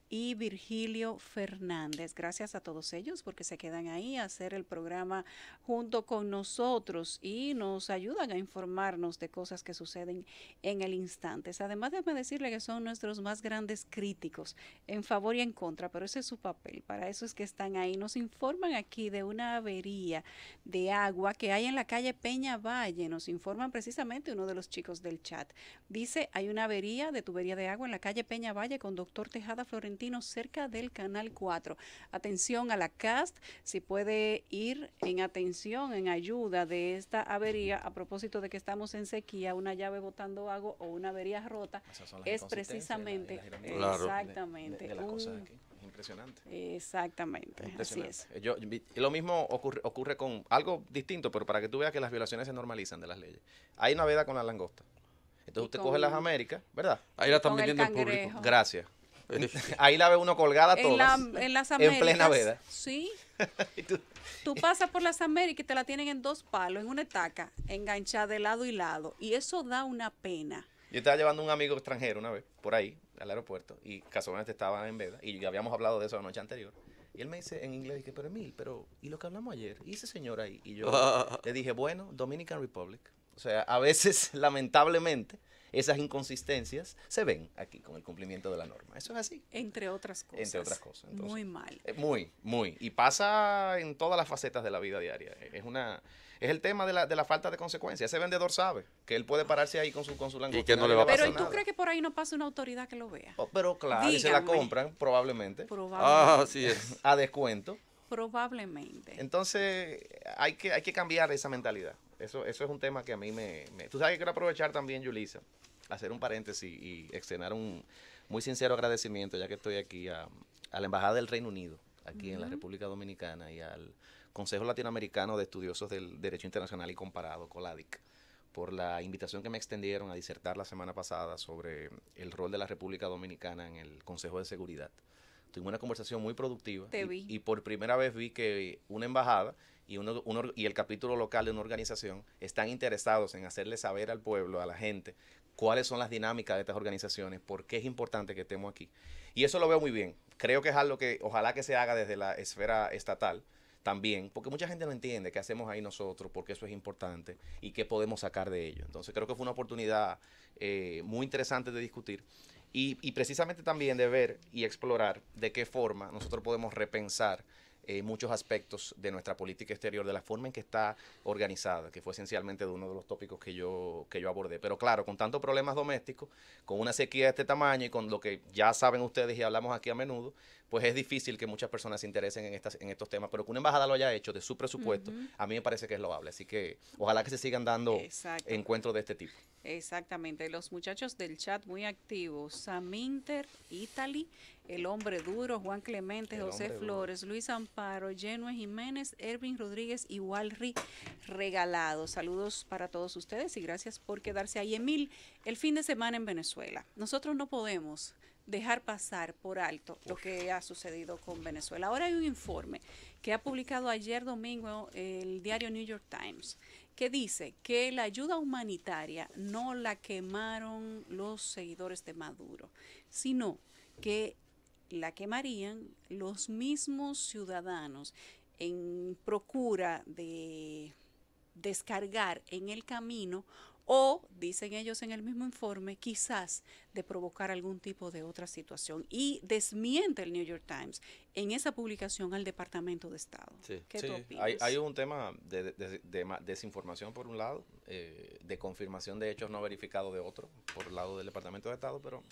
[SPEAKER 2] y Virgilio Fernández. Gracias a todos ellos porque se quedan ahí a hacer el programa junto con nosotros y nos ayudan a informarnos de cosas que suceden en el instante. Además, déjame decirle que son nuestros más grandes críticos en favor y en contra, pero ese es su papel. Para eso es que están ahí. Nos informan aquí de una avería de agua que hay en la calle Peña Valle. Nos informan precisamente uno de los chicos del chat. Dice, hay una avería de tubería de agua en la calle Peña Valle con doctor Tejada Florentino cerca del Canal 4. Atención a la CAST, si puede ir en atención, en ayuda de esta avería, a propósito de que estamos en sequía, una llave botando agua o una avería rota, es precisamente, exactamente, de, Impresionante. Exactamente, así es.
[SPEAKER 5] lo mismo ocurre, con algo distinto, pero para que tú veas que las violaciones se normalizan de las leyes. Hay una veda con la langosta. Entonces usted coge las Américas, ¿verdad? Ahí la están vendiendo en público. Gracias. Ahí la ve uno colgada en en las Américas. En plena veda.
[SPEAKER 2] Sí. tú, pasas por las Américas y te la tienen en dos palos, en una estaca, enganchada de lado y lado. Y eso da una pena.
[SPEAKER 5] Yo estaba llevando un amigo extranjero una vez, por ahí, al aeropuerto, y casualmente estaba en veda, y habíamos hablado de eso la noche anterior. Y él me dice en inglés, que pero Emil, pero ¿y lo que hablamos ayer? ¿Y ese señor ahí? Y yo le dije, bueno, Dominican Republic. O sea, a veces, lamentablemente, esas inconsistencias se ven aquí con el cumplimiento de la norma.
[SPEAKER 2] Eso es así. Entre otras cosas. Entre otras cosas. muy mal.
[SPEAKER 5] Eh, muy, muy. Y pasa en todas las facetas de la vida diaria. Eh, es una es el tema de la, de la falta de consecuencia. Ese vendedor sabe que él puede pararse ahí con su, con Y que no le va a pasar Pero ¿y tú crees
[SPEAKER 2] que por ahí no pasa una autoridad que lo vea?
[SPEAKER 5] Oh, pero claro, y se la compran, probablemente.
[SPEAKER 2] Probablemente. Ah,
[SPEAKER 5] así es. A descuento.
[SPEAKER 2] Probablemente.
[SPEAKER 5] Entonces, hay que, hay que cambiar esa mentalidad eso, eso es un tema que a mí me, me... Tú sabes que quiero aprovechar también, Yulisa, hacer un paréntesis y externar un muy sincero agradecimiento, ya que estoy aquí, a, la Embajada del Reino Unido,
[SPEAKER 1] aquí en la República
[SPEAKER 5] Dominicana, y al Consejo Latinoamericano de Estudiosos del Derecho Internacional y Comparado, COLADIC, por la invitación que me extendieron a disertar la semana pasada sobre el rol de la República Dominicana en el Consejo de Seguridad. Tuve una conversación muy productiva y por primera vez vi que una embajada y, uno, y el capítulo local de una organización están interesados en hacerle saber al pueblo, a la gente, cuáles son las dinámicas de estas organizaciones, por qué es importante que estemos aquí. Y eso lo veo muy bien. Creo que es algo que ojalá que se haga desde la esfera estatal también, porque mucha gente no entiende qué hacemos ahí nosotros, por qué eso es importante y qué podemos sacar de ello. Entonces creo que fue una oportunidad eh, muy interesante de discutir. y, precisamente también de ver y explorar de qué forma nosotros podemos repensar eh, muchos aspectos de nuestra política exterior, de la forma en que está organizada, que fue esencialmente de uno de los tópicos que yo, que yo abordé. Pero claro, con tantos problemas domésticos, con una sequía de este tamaño y con lo que ya saben ustedes y hablamos aquí a menudo, pues es difícil que muchas personas se interesen en, estas, en estos temas, pero que una embajada lo haya hecho de su presupuesto, a mí me parece que es loable. Así que ojalá que se sigan dando encuentros de este tipo.
[SPEAKER 2] Exactamente, los muchachos del chat muy activos, Saminter Italy el Hombre Duro, Juan Clemente, José Flores, Luis Amparo, Genue Jiménez, Erwin Rodríguez y Walry Regalado. Saludos para todos ustedes y gracias por quedarse ahí. Emil, el fin de semana en Venezuela. Nosotros no podemos dejar pasar por alto lo que ha sucedido con Venezuela. Ahora hay un informe que ha publicado ayer domingo el diario New York Times que dice que la ayuda humanitaria no la quemaron los seguidores de Maduro, sino que la quemarían los mismos ciudadanos en procura de descargar en el camino o, dicen ellos en el mismo informe, quizás de provocar algún tipo de otra situación. Y desmiente el New York Times en esa publicación al Departamento de Estado. Sí, Hay, hay,
[SPEAKER 5] un tema de, desinformación por un lado, eh, de confirmación de hechos no verificados de otro, por el lado del Departamento de Estado, pero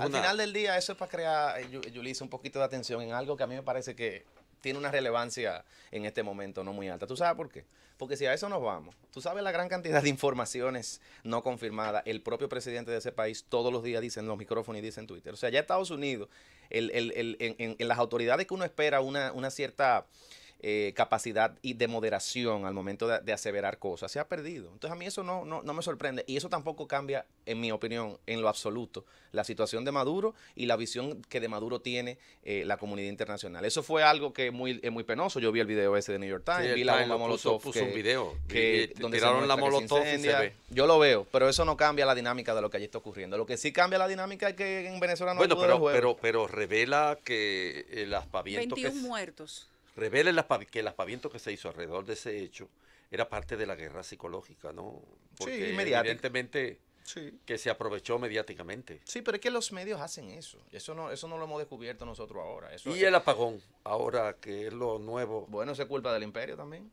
[SPEAKER 5] al final del día, eso es para crear, eh, eh, Yulisa, un poquito de atención en algo que a mí me parece que tiene una relevancia en este momento no muy alta. ¿Tú sabes por qué? Porque si a eso nos vamos, tú sabes la gran cantidad de informaciones no confirmadas. El propio presidente de ese país todos los días dice en los micrófonos y dice en Twitter. O sea, ya Estados Unidos, el, el, el, en, en, las autoridades que uno espera una, una cierta eh, capacidad y de moderación al momento de, aseverar cosas. Se ha perdido. Entonces a mí eso no, no, no, me sorprende y eso tampoco cambia, en mi opinión, en lo absoluto, la situación de Maduro y la visión que de Maduro tiene eh, la comunidad internacional. Eso fue algo que es muy, penoso. Yo vi el video ese de New York Times, vi la Molotov. que, tiraron la Molotov Yo lo veo, pero eso no cambia la dinámica de lo que allí está
[SPEAKER 3] ocurriendo. Lo que sí cambia la dinámica es que en Venezuela
[SPEAKER 1] no bueno, pero,
[SPEAKER 3] pero, revela que las aspaviento 21 muertos revela que el aspaviento que se hizo alrededor de ese hecho era parte de la guerra psicológica, ¿no? Porque sí, evidentemente que se aprovechó mediáticamente.
[SPEAKER 5] Sí, pero es que los medios hacen eso. Eso no, eso no lo hemos descubierto nosotros ahora. y
[SPEAKER 3] el apagón, ahora que es lo nuevo. Bueno, se culpa del imperio también.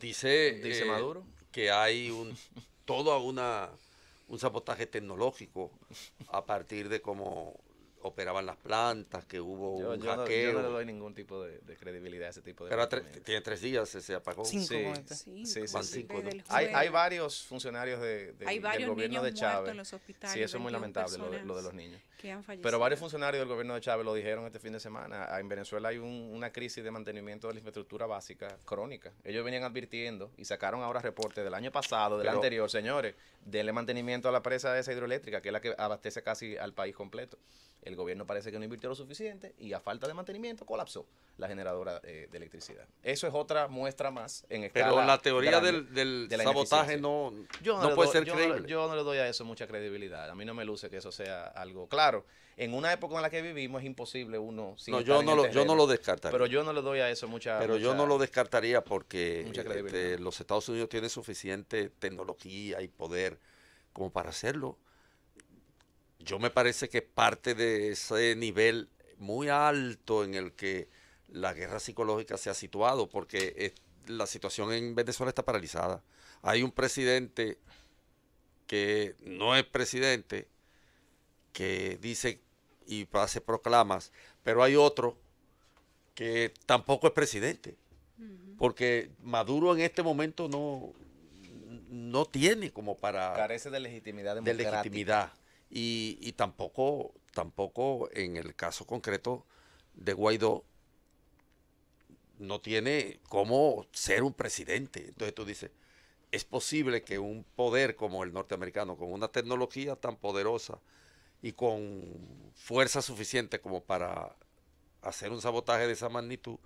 [SPEAKER 3] Dice, Dice eh, Maduro que hay un todo una un sabotaje tecnológico a partir de cómo operaban las plantas, que hubo un hackeo. No, yo no le
[SPEAKER 5] doy ningún tipo de, credibilidad a ese tipo de. Pero
[SPEAKER 3] tiene tres días, se, apagó. Cinco, sí, sí,
[SPEAKER 5] sí, hay, hay, varios funcionarios de, del gobierno de Chávez. En los hospitales, sí, eso es muy lamentable, lo de, los niños. Pero varios funcionarios del gobierno de Chávez lo dijeron este fin de semana. Ah, en Venezuela hay una crisis de mantenimiento de la infraestructura básica crónica. Ellos venían advirtiendo y sacaron ahora reportes del año pasado, del anterior, señores, denle mantenimiento a la presa de esa hidroeléctrica, que es la que abastece casi al país completo. El gobierno parece que no invirtió lo suficiente y a falta de mantenimiento colapsó la generadora eh, de electricidad. Eso es otra muestra más en escala Pero la teoría del, sabotaje no, no, puede ser creíble. No, yo no le doy a eso mucha credibilidad. A mí no me luce que eso sea algo claro. En una época en la que vivimos es imposible uno. no, yo no, lo, yo no lo descartaría. Pero yo no le doy a eso mucha. Pero yo no lo
[SPEAKER 3] descartaría porque este, los Estados Unidos tienen suficiente tecnología y poder como para hacerlo yo me parece que parte de ese nivel muy alto en el que la guerra psicológica se ha situado, porque la situación en Venezuela está paralizada. Hay un presidente que no es presidente, que dice y hace proclamas, pero hay otro que tampoco es presidente, porque Maduro en este momento no, no tiene como para... Carece de legitimidad democrática. De legitimidad y, tampoco, tampoco en el caso concreto de Guaidó no tiene cómo ser un presidente. Entonces tú dices, es posible que un poder como el norteamericano, con una tecnología tan poderosa y con fuerza suficiente como para hacer un sabotaje de esa magnitud,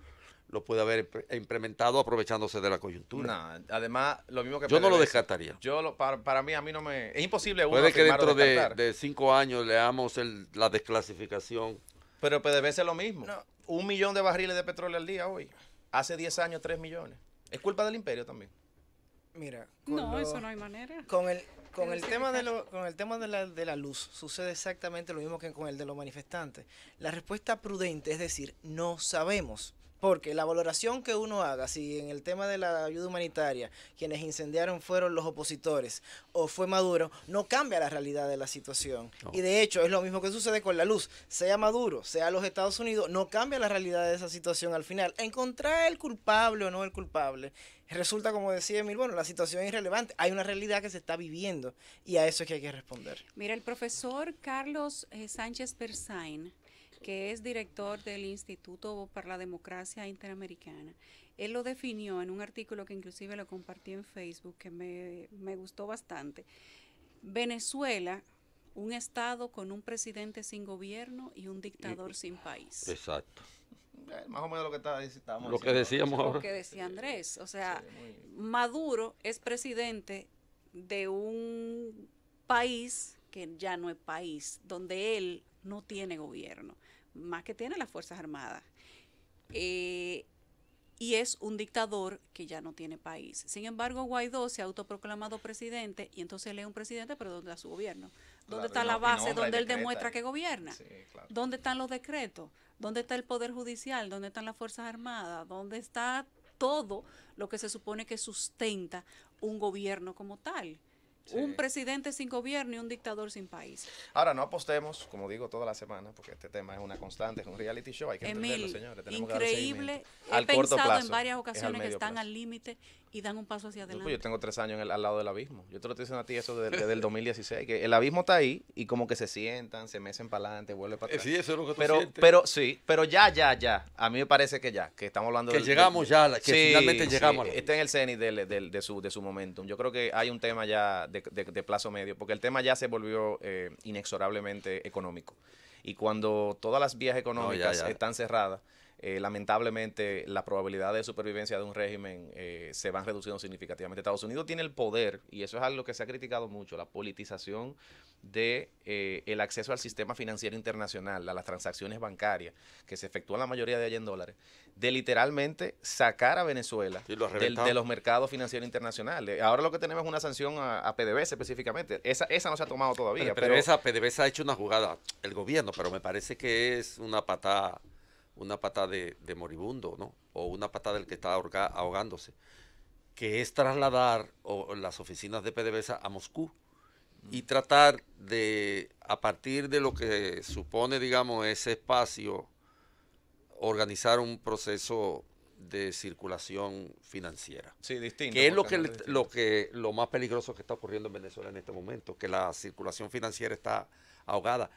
[SPEAKER 3] lo puede haber implementado aprovechándose de la coyuntura. No, además,
[SPEAKER 5] lo mismo que... Yo no lo descartaría. Yo lo, para, mí, a mí no me... Es imposible Puede que dentro de,
[SPEAKER 3] cinco años leamos la desclasificación. Pero pues, debe es lo mismo.
[SPEAKER 5] un millón de barriles de petróleo al día hoy. Hace diez años, tres millones. Es culpa del imperio también.
[SPEAKER 4] Mira. No, eso no hay
[SPEAKER 2] manera. Con el,
[SPEAKER 4] con el tema, con el tema de, la, de la luz sucede exactamente lo mismo que con el de los manifestantes. La respuesta prudente es decir, no sabemos. Porque la valoración que uno haga, si en el tema de la ayuda humanitaria quienes incendiaron fueron los opositores o fue Maduro, no cambia la realidad de la situación. Y de hecho es lo mismo que sucede con la luz. Sea Maduro, sea los Estados Unidos, no cambia la realidad de esa situación al final. Encontrar el culpable o no el culpable resulta, como decía Emil, bueno, la situación es irrelevante. Hay una realidad que se está viviendo y a eso es que hay que responder.
[SPEAKER 2] Mira, el profesor Carlos eh, Sánchez Persain que es director del Instituto para la Democracia Interamericana. Él lo definió en un artículo que inclusive lo compartí en Facebook, que me, gustó bastante. Venezuela, un Estado con un presidente sin gobierno y un dictador sin país.
[SPEAKER 3] Exacto.
[SPEAKER 5] Eh, más o menos lo que está, lo que
[SPEAKER 3] decíamos Lo que
[SPEAKER 2] decía Andrés. O sea, Maduro es presidente de un país que ya no es país, donde él no tiene gobierno más que tiene las Fuerzas Armadas. Eh, y es un dictador que ya no tiene país. Sin embargo, Guaidó se ha autoproclamado presidente y entonces él es un presidente, pero ¿dónde está su gobierno? ¿Dónde está la base donde él demuestra que gobierna? ¿Dónde están los decretos? ¿Dónde está el Poder Judicial? ¿Dónde están las Fuerzas Armadas? ¿Dónde está todo lo que se supone que sustenta un gobierno como tal? Un presidente sin gobierno y un dictador sin país.
[SPEAKER 5] Ahora, no apostemos, como digo toda la semana, porque este tema es una constante, es un reality show, hay que entenderlo, señores. increíble. al pensado en varias ocasiones que están
[SPEAKER 2] al límite y dan un paso hacia pues, adelante. Yo,
[SPEAKER 5] tengo tres años al lado del abismo. Yo te lo estoy diciendo a ti eso desde, del el 2016, que el abismo está ahí y como que se sientan, se mecen para adelante, vuelven para eh, atrás. Sí, eso es lo que tú pero, Pero sí, pero ya, ya, ya. A mí me parece que ya, que estamos hablando que llegamos ya, que finalmente llegamos. Sí, está en el cenit de, su, de su momentum. Yo creo que hay un tema ya de, plazo medio, porque el tema ya se volvió eh, inexorablemente económico. Y cuando todas las vías económicas están cerradas, eh, lamentablemente la probabilidad de supervivencia de un régimen eh, se va reduciendo significativamente. Estados Unidos tiene el poder, y eso es algo que se ha criticado mucho, la politización de eh, el acceso al sistema financiero internacional, a las transacciones bancarias que se efectúan la mayoría de ellas en dólares, de literalmente sacar a Venezuela de los mercados financieros internacionales. Ahora lo que tenemos es una sanción a, a específicamente. Esa, esa no se ha tomado todavía. Pero,
[SPEAKER 3] se ha hecho una jugada, el gobierno, pero me parece que es una patada una pata de, moribundo, O una pata del que está ahogándose, que es trasladar las oficinas de PDVSA a Moscú y mm. tratar de, a partir de lo que supone, digamos, ese espacio, organizar un proceso de circulación financiera. Sí, distinto. Que es lo que, lo que lo más peligroso que está ocurriendo en Venezuela en este momento, que la circulación financiera está ahogada.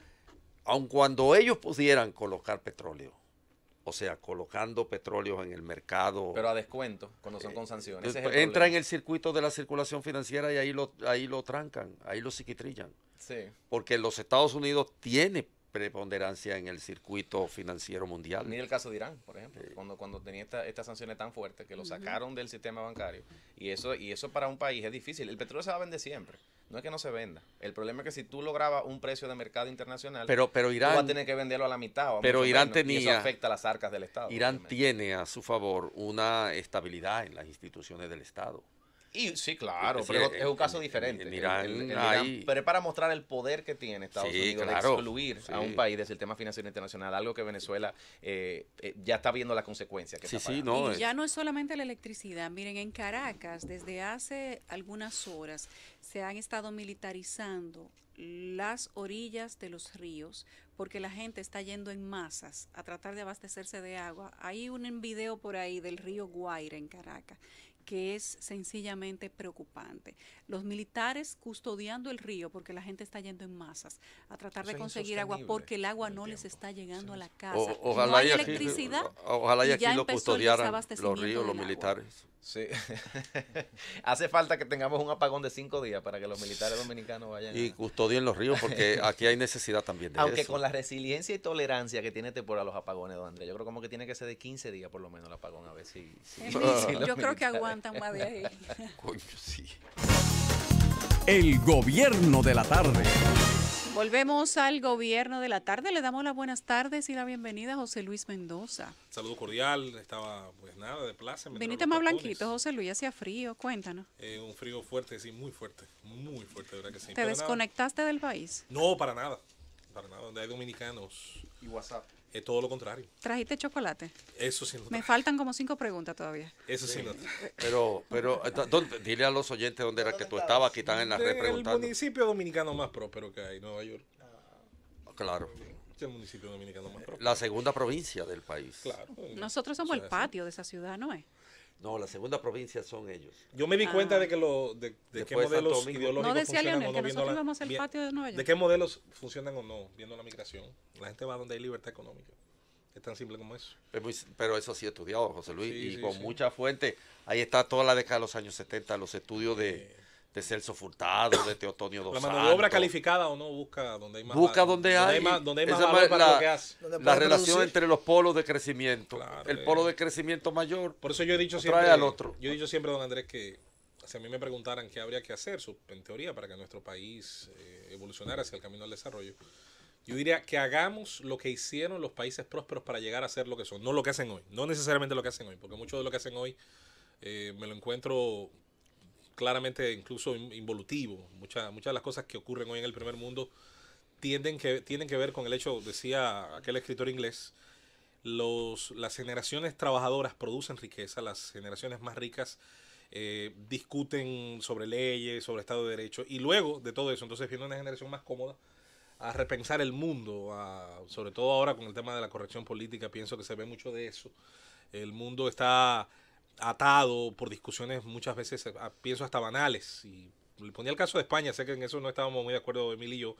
[SPEAKER 3] Aun cuando ellos pudieran colocar petróleo, o sea, colocando petróleo en el mercado. Pero a
[SPEAKER 5] descuento, cuando son eh, con sanciones. entra en el
[SPEAKER 3] circuito de la circulación financiera y ahí lo, ahí lo trancan, ahí lo psiquitrillan. Sí. Porque los Estados Unidos tiene preponderancia en el circuito financiero mundial. ni el caso
[SPEAKER 5] de Irán, por ejemplo, eh. cuando, cuando tenía estas sanciones tan fuertes que lo sacaron del sistema bancario. Y eso, y eso para un país es difícil. El petróleo se va a vender siempre. No es que no se venda. El problema es que si tú lograbas un precio de mercado internacional, pero, Irán, tú vas a tener que venderlo a la mitad. pero Irán tenía. eso afecta las arcas del Estado. Irán
[SPEAKER 3] tiene a su favor una estabilidad en las instituciones del Estado.
[SPEAKER 5] Y, sí, claro, eh, pero eh, es, un caso eh, diferente. pero es para mostrar el poder que tiene Estados Unidos de excluir a un país del sistema financiero internacional, algo que Venezuela ya está viendo las consecuencias Que sí no, y ya
[SPEAKER 2] no es solamente la electricidad. Miren, en Caracas, desde hace algunas horas, se han estado militarizando las orillas de los ríos porque la gente está yendo en masas a tratar de abastecerse de agua. Hay un video por ahí del río Guaira en Caracas que es sencillamente preocupante. Los militares custodiando el río, porque la gente está yendo en masas a tratar de conseguir agua, porque el agua no les está llegando a la casa. ojalá ojalá y aquí lo custodiaran los ríos, los
[SPEAKER 3] militares.
[SPEAKER 1] Sí.
[SPEAKER 5] Hace falta que tengamos un apagón de cinco días para que los militares dominicanos vayan. Y
[SPEAKER 3] custodien los ríos porque aquí hay necesidad también de Aunque
[SPEAKER 5] con la resiliencia y tolerancia que tiene este a los apagones, don Andrés, yo creo como que tiene que ser de 15 días por lo menos el apagón, a ver si... yo creo que aguanta
[SPEAKER 1] El gobierno de la tarde.
[SPEAKER 2] Volvemos al gobierno de la tarde. Le damos las buenas tardes y la bienvenida a José Luis Mendoza.
[SPEAKER 6] Saludo cordial. Estaba, pues nada, de plaza. Viniste más blanquito,
[SPEAKER 2] José Luis. Hacía frío, cuéntanos.
[SPEAKER 6] Eh, un frío fuerte, sí, muy fuerte. Muy fuerte, ¿verdad que sí? ¿Te desconectaste
[SPEAKER 2] del país?
[SPEAKER 6] No, para nada. Para nada. Donde hay dominicanos. Y WhatsApp. Es todo lo contrario.
[SPEAKER 2] ¿Trajiste chocolate?
[SPEAKER 6] Eso sí.
[SPEAKER 3] tengo.
[SPEAKER 2] Me faltan como cinco preguntas todavía.
[SPEAKER 3] Eso sí. lo
[SPEAKER 6] pero, pero eh, dile
[SPEAKER 3] a los oyentes dónde era que tú estabas, que están en la red preguntando. Ah. Ah, el
[SPEAKER 6] municipio dominicano más próspero que hay, Nueva York. Claro. El municipio dominicano más próspero.
[SPEAKER 3] La segunda provincia del país. Claro. Nosotros
[SPEAKER 2] somos el patio de esa ciudad, ¿no es?
[SPEAKER 3] No, la segunda provincia son ellos. Yo me di ah. cuenta de
[SPEAKER 6] que lo, de, qué modelos
[SPEAKER 3] ideológicos no funcionan vamos patio de, Nueva York. de qué
[SPEAKER 6] modelos funcionan o no viendo la migración. La gente va donde hay libertad económica. Es tan simple como eso.
[SPEAKER 3] Pero, eso sí he estudiado, José Luis, y con mucha fuente. Ahí está toda la década de los años 70, los estudios de de Celso Furtado, de Teotonio Dos La mano de obra
[SPEAKER 6] calificada o no busca donde hay más. Busca donde, hay, más, donde hay más la, para lo que hace. La relación
[SPEAKER 3] entre los polos de crecimiento. el eh. polo de crecimiento mayor. Por eso yo he dicho siempre. Al otro.
[SPEAKER 6] Yo he dicho siempre, don Andrés, que si a mí me preguntaran qué habría que hacer, en teoría, para que nuestro país eh, evolucionara hacia el camino del desarrollo, yo diría que hagamos lo que hicieron los países prósperos para llegar a ser lo que son, no lo que hacen hoy, no necesariamente lo que hacen hoy, porque mucho de lo que hacen hoy eh, me lo encuentro claramente incluso involutivo. Muchas, muchas de las cosas que ocurren hoy en el primer mundo tienden que, tienen que ver con el hecho, decía aquel escritor inglés, los, las generaciones trabajadoras producen riqueza, las generaciones más ricas eh, discuten sobre leyes, sobre Estado de Derecho, y luego de todo eso, entonces viene una generación más cómoda a repensar el mundo, sobre todo ahora con el tema de la corrección política, pienso que se ve mucho de eso. El mundo está atado por discusiones muchas veces, eh, ah, pienso hasta banales. Y le ponía el caso de España, sé que en eso no estábamos muy de acuerdo Emilio y yo,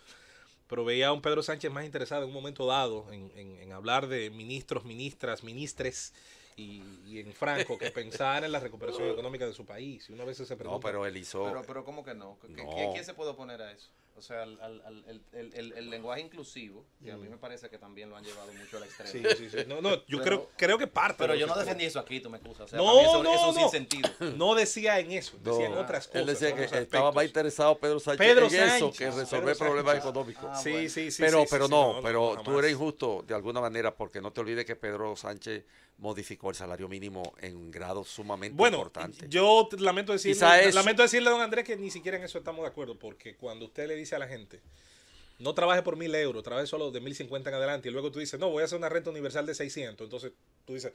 [SPEAKER 6] pero veía a un Pedro Sánchez más interesado en un momento dado en, hablar de ministros, ministras, ministres. Y, en Franco que pensar en la recuperación económica de su país. Y una vez se No, pero él Pero, pero ¿cómo que no? ¿Quién, ¿Quién se
[SPEAKER 5] puede oponer a eso? O sea, al, el, el, el, lenguaje inclusivo, que a mí me parece que también lo han llevado mucho al extremo. Sí, sí, sí. No, no, yo creo, creo que parte. Pero yo no defendí eso aquí, tú me excusas. O sea, no, eso, no, eso no. Sin sentido.
[SPEAKER 6] No decía en eso, decía en ah, otras cosas. Él decía que estaba más interesado Pedro Sánchez en eso que resolver problemas económicos. Ah, sí,
[SPEAKER 3] sí, sí. Pero, pero no, no, pero tú eres injusto de alguna manera porque no te olvides que Pedro Sánchez modificó el salario mínimo en grado sumamente bueno,
[SPEAKER 6] Yo lamento decirle, lamento decirle a don Andrés que ni siquiera en eso estamos de acuerdo, porque cuando usted le dice a la gente, no trabaje por mil euros, trabaje solo de mil cincuenta en adelante, y luego tú dices, no, voy a hacer una renta universal de 600, entonces tú dices,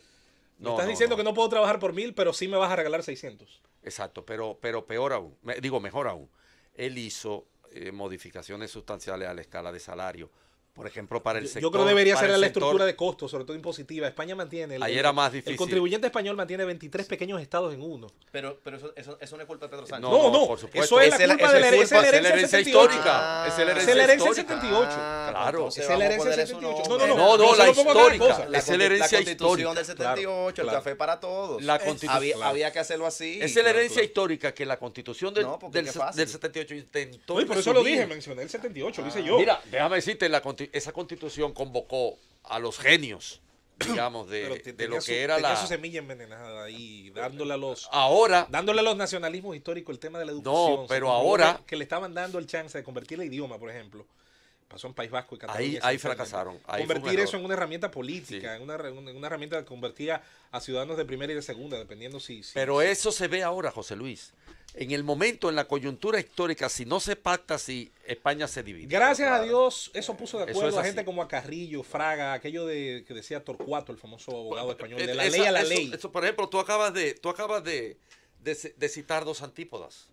[SPEAKER 6] me no, estás diciendo que no puedo trabajar por mil, pero sí me vas a regalar 600.
[SPEAKER 3] Exacto, pero, pero peor aún, digo, mejor aún, él hizo eh, modificaciones sustanciales a la escala de salario por ejemplo, para el sector. Yo creo que debería ser la estructura
[SPEAKER 6] de costos, sobre todo impositiva. España mantiene. El, ahí era más difícil. El contribuyente español mantiene 23 pequeños estados en uno. Pero, pero eso, no es culpa de Pedro Sánchez. No, no, por supuesto. Eso es, la la, es la herencia histórica. Es la herencia del 78.
[SPEAKER 3] Claro. Es la herencia del 78. No, no, no. No, no, la histórica. Es la herencia histórica. La constitución del 78, el café para todos. La Había que hacerlo así. Es la herencia histórica que la constitución del 78 intentó. Oye, por eso lo dije,
[SPEAKER 6] mencioné el 78, lo hice yo. Mira,
[SPEAKER 3] déjame decirte, la constitución esa constitución convocó a los genios, digamos, de, lo que era la...
[SPEAKER 6] semilla envenenada y dándole a los... Ahora... Dándole a los nacionalismos históricos el tema de la educación. No, pero ahora... Que le estaban dando el chance de convertir el idioma, por ejemplo, pasó en País Vasco y Cataluña. Ahí, fracasaron. Convertir eso en una herramienta política, en, una, en, una, herramienta a ciudadanos de primera y de segunda, dependiendo si... Pero
[SPEAKER 3] eso se ve ahora, José Luis. En el momento, en la coyuntura histórica, si no se pacta, si España se divide.
[SPEAKER 6] Gracias a Dios, eso puso de acuerdo a gente como a Carrillo, Fraga, aquello de que decía Torcuato, el famoso abogado español, de eh, la ley a la ley.
[SPEAKER 3] Eso, por ejemplo, tú acabas de, tú acabas de, citar dos antípodas,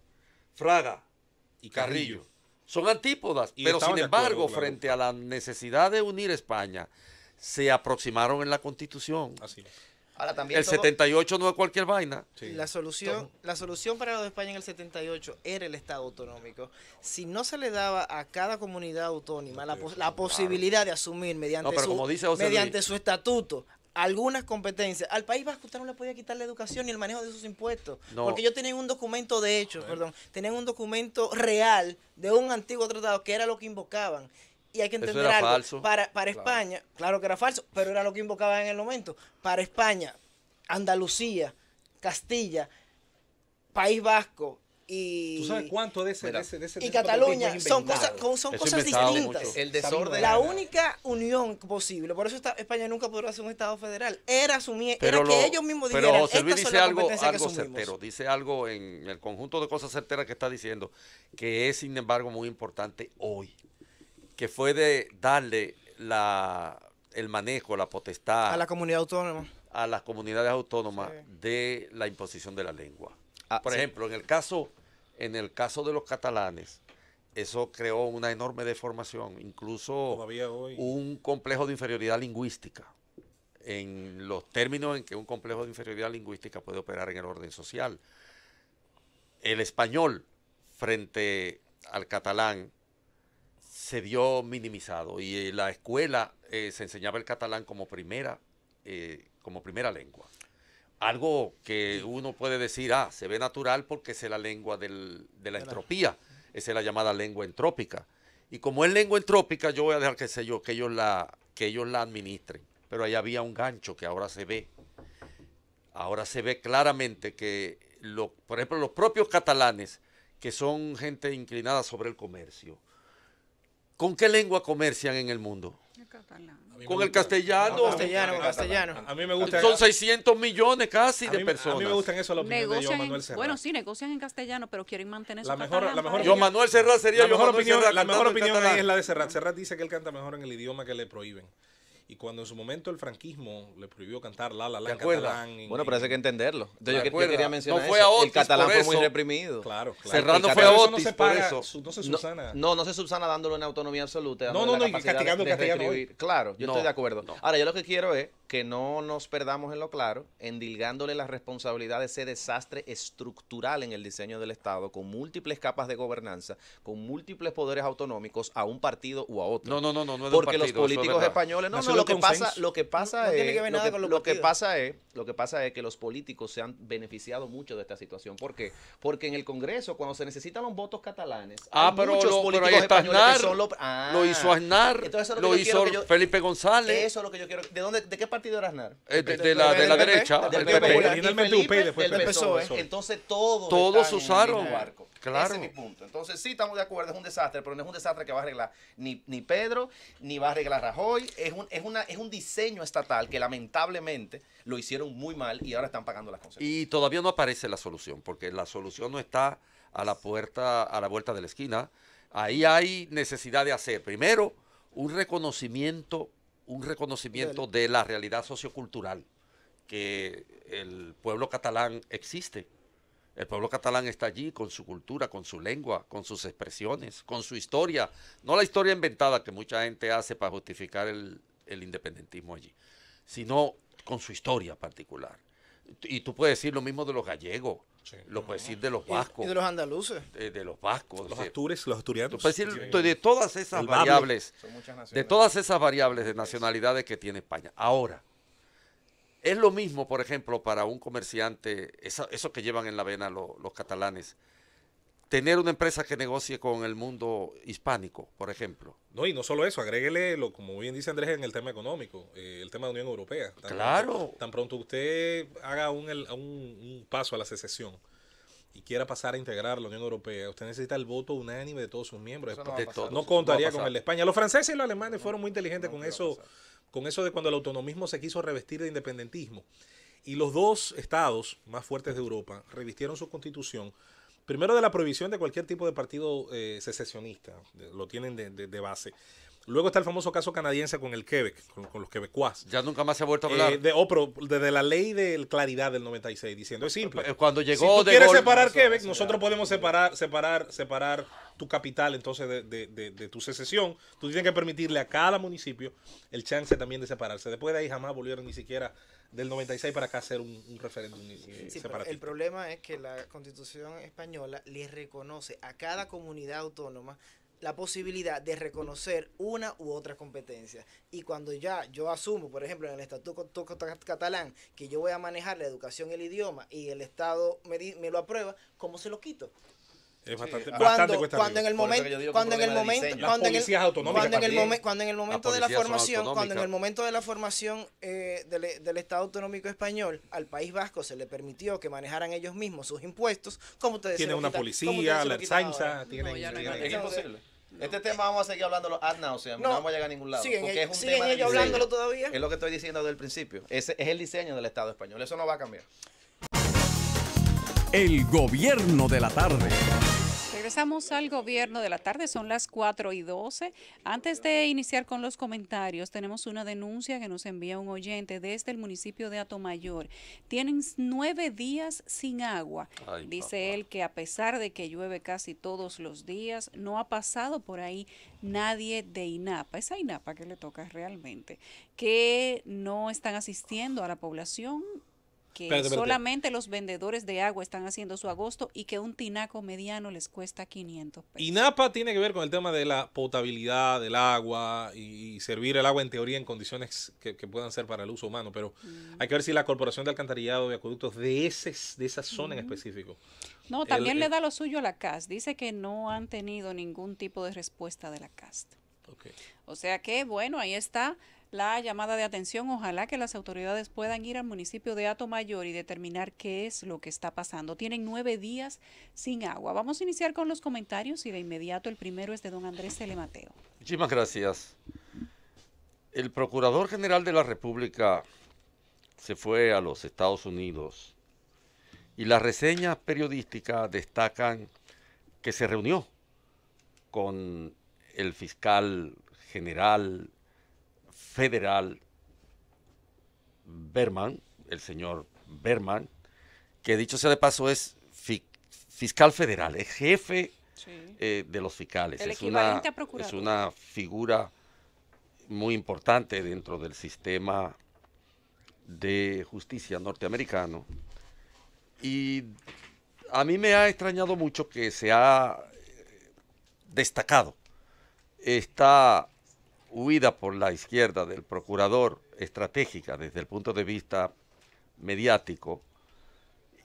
[SPEAKER 3] Fraga y Carrillo. Son antípodas, pero sin embargo, frente a la necesidad de unir España, se aproximaron en la Constitución. Así
[SPEAKER 4] también el 78
[SPEAKER 3] no es cualquier vaina. La,
[SPEAKER 4] solución, la solución para lo de España en el 78 era el Estado autonómico. Si no se le daba a cada comunidad autónoma la, posibilidad de asumir mediante, su, mediante su estatuto algunas competencias. Al País Vasco usted no le podía quitar la educación ni el manejo de sus impuestos. Porque ellos tienen un documento de hecho, perdón, tenían un documento real de un antiguo tratado que era lo que invocaban. Y hay que entender algo. Para, España, claro que era falso, pero era lo que invocaban en el momento. Para España, Andalucía, Castilla, País Vasco, y...
[SPEAKER 6] ¿Tú sabes cuánto de ese, de Y Cataluña son cosas, distintas. El desorden. La
[SPEAKER 4] única unión posible, por eso España nunca podrá ser un Estado federal, era, asumir,
[SPEAKER 3] era que ellos mismos dijeran. Pero José Luis dice algo, algo certero, dice algo en el conjunto de cosas certeras que está diciendo, que es sin embargo muy importante hoy, que fue de darle la, el manejo, la potestad. A la
[SPEAKER 4] comunidad autónoma.
[SPEAKER 3] A las comunidades autónomas de la imposición de la lengua Ah, Por ejemplo, en el caso, en el caso de los catalanes, eso creó una enorme deformación, incluso un complejo de inferioridad lingüística, en los términos en que un complejo de inferioridad lingüística puede operar en el orden social. El español frente al catalán se vio minimizado y en la escuela eh, se enseñaba el catalán como primera, eh, como primera lengua algo que uno puede decir, ah, se ve natural porque es la lengua de la entropía, es la llamada lengua entrópica. Y como es lengua entrópica, yo voy a dejar que, sé yo, que, ellos la, que ellos la administren. Pero ahí había un gancho que ahora se ve. Ahora se ve claramente que, por ejemplo, los propios catalanes, que son gente inclinada sobre el comercio, ¿con qué lengua comercian en el mundo? Con el castellano. castellano, A, me gusta. Son 600 millones casi de personas. A mí me gustan eso los Manuel Bueno,
[SPEAKER 2] si negocian en castellano, pero quieren mantener la mejor, la mejor, Yo Manuel Serrat sería la mejor opinión,
[SPEAKER 3] La mejor opinión es la de Serrat.
[SPEAKER 6] Serrat dice que él canta mejor en el idioma que le prohíben. Y cuando en su momento el franquismo le prohibió cantar La La La catalán. bueno, pero hay que entenderlo. Entonces yo, quería mencionar no fue A Otis, el catalán fue muy reprimido.
[SPEAKER 5] Claro, claro. Cerrando fue a Otis, no se paga, No se subsana. No, no, se subsana dándole una autonomía absoluta. No, no, no, y castigando, castigando. Claro, yo estoy de acuerdo. Ahora, yo lo que quiero es que no nos perdamos en lo claro, endilgándole la responsabilidad de ese desastre estructural en el diseño del Estado, con múltiples capas de gobernanza, con múltiples poderes autonómicos a un partido u a otro. No,
[SPEAKER 3] no, no, no. no Porque los políticos españoles, no, no, lo que, pasa, lo que pasa, es, que lo, que, lo que pasa
[SPEAKER 5] es, lo que pasa es que los políticos se han beneficiado mucho de esta situación. ¿Por qué? Porque en el Congreso, cuando se necesitan los votos catalanes, ah, pero, muchos políticos españoles que son los, lo hizo ah. Aznar, lo, hizo Felipe González. Eso es lo que yo quiero. ¿De dónde, de qué eh, de, la, de, la, derecha, PP, e. Entonces todos, todos usaron barco.
[SPEAKER 3] Ese punto.
[SPEAKER 5] Entonces sí estamos de acuerdo, es un desastre, pero no es un desastre que va a arreglar ni, Pedro, ni va a arreglar Rajoy. Es un, es, una, es un diseño estatal que lamentablemente lo hicieron muy mal y ahora están pagando las
[SPEAKER 3] consecuencias. Y todavía no aparece la solución, porque la solución no está a la puerta, a la vuelta de la esquina. Ahí hay necesidad de hacer, primero, un reconocimiento un reconocimiento de la realidad sociocultural que el pueblo catalán existe. El pueblo catalán está allí con su cultura, con su lengua, con sus expresiones, con su historia. No la historia inventada que mucha gente hace para justificar el, independentismo allí, sino con su historia particular. Y tú puedes decir lo mismo de los gallegos, lo puedes decir de los vascos. Y de los andaluces. De, los vascos. Los los asturianos. Pues de todas esas variables. De todas esas variables de nacionalidades que tiene España. Ahora, es lo mismo, por ejemplo, para un comerciante, eso, que llevan en la vena los catalanes, tener una empresa que negocie con el mundo hispánico, por ejemplo.
[SPEAKER 6] No, y no solo eso, agréguele, lo, como bien dice Andrés, en el tema económico, eh, el tema de la Unión Europea. claro. tan pronto usted haga un, paso a la secesión y quiera pasar a integrar la Unión Europea, usted necesita el voto unánime de todos sus miembros. No, no, contaría con el de España. Los franceses y los alemanes fueron muy inteligentes con eso, con eso de cuando el autonomismo se quiso revestir de independentismo. Y los dos estados más fuertes de Europa revistieron su constitución primero de la prohibición de cualquier tipo de partido eh, secesionista, lo tienen de, base. Luego está el famoso caso canadiense con el Quebec, con, los quebecuas. Ya nunca más se ha vuelto a hablar. Eh, de, oh, desde la ley de claridad del 96, diciendo, es simple. Eh, cuando llegó si quieres separar Quebec, nosotros podemos separar, separar, separar tu capital entonces de, de, tu secesión, tú tienes que permitirle a cada municipio el chance también de separarse. Después de ahí jamás volvieron ni siquiera del 96 para acá hacer un, referéndum El
[SPEAKER 4] problema es que la constitución española le reconoce a cada comunidad autónoma la posibilidad de reconocer una u otra competencia. Y cuando ya yo asumo, por ejemplo, en el Estatuto Catalán, que yo voy a manejar la educación y el idioma y el Estado me, me lo aprueba, ¿cómo se lo quito?
[SPEAKER 6] Es bastante, cuando, en el momento cuando en el momento cuando en el, momento cuando en el momento de la formación cuando eh, en el
[SPEAKER 4] momento de la formación del, Estado Autonómico Español al País Vasco se le permitió que manejaran ellos mismos sus impuestos como ustedes tiene una policía la ensancha es imposible
[SPEAKER 5] Este tema vamos a seguir hablándolo ad o no, no vamos a llegar a ningún lado. porque es un todavía. Es lo que estoy diciendo desde el principio. Ese es el diseño del Estado
[SPEAKER 1] español. Eso no va a cambiar. El gobierno de la tarde.
[SPEAKER 2] Regresamos al gobierno de la tarde, son las 4 y 12. Antes de iniciar con los comentarios, tenemos una denuncia que nos envía un oyente desde el municipio de Atomayor. Tienen nueve días sin agua. Dice él que a pesar de que llueve casi todos los días, no ha pasado por ahí nadie de INAPA, esa INAPA que le toca realmente, que no están asistiendo a la población que solamente los vendedores de agua están haciendo su agosto y que un tinaco mediano les cuesta 500 pesos.
[SPEAKER 6] Y Napa tiene que ver con el tema de la potabilidad del agua y, servir el agua en teoría en condiciones que, puedan ser para el uso humano, pero mm. hay que ver si la Corporación de Alcantarillado y Acueductos de, ese, de esa zona en mm. específico.
[SPEAKER 2] No, también le eh, da lo suyo a la CAS. Dice que no han tenido ningún tipo de respuesta de la CAS. O sea que, bueno, ahí está la llamada de atención, ojalá que las autoridades puedan ir al municipio de Atomayor y determinar qué es lo que está pasando. Tienen nueve días sin agua. Vamos a iniciar con los comentarios y de inmediato el primero es de don Andrés Telemateo.
[SPEAKER 3] Muchísimas gracias. El Procurador General de la República se fue a los Estados Unidos y las reseñas periodísticas destacan que se reunió con el fiscal general federal Berman, el señor Berman, que dicho sea de paso es fiscal federal, es jefe eh, de los fiscales. es, una, es una figura muy importante dentro del sistema de justicia norteamericano. Y a mí me ha extrañado mucho que se ha eh, destacado esta huida por la izquierda del procurador estratégica desde el punto de vista mediático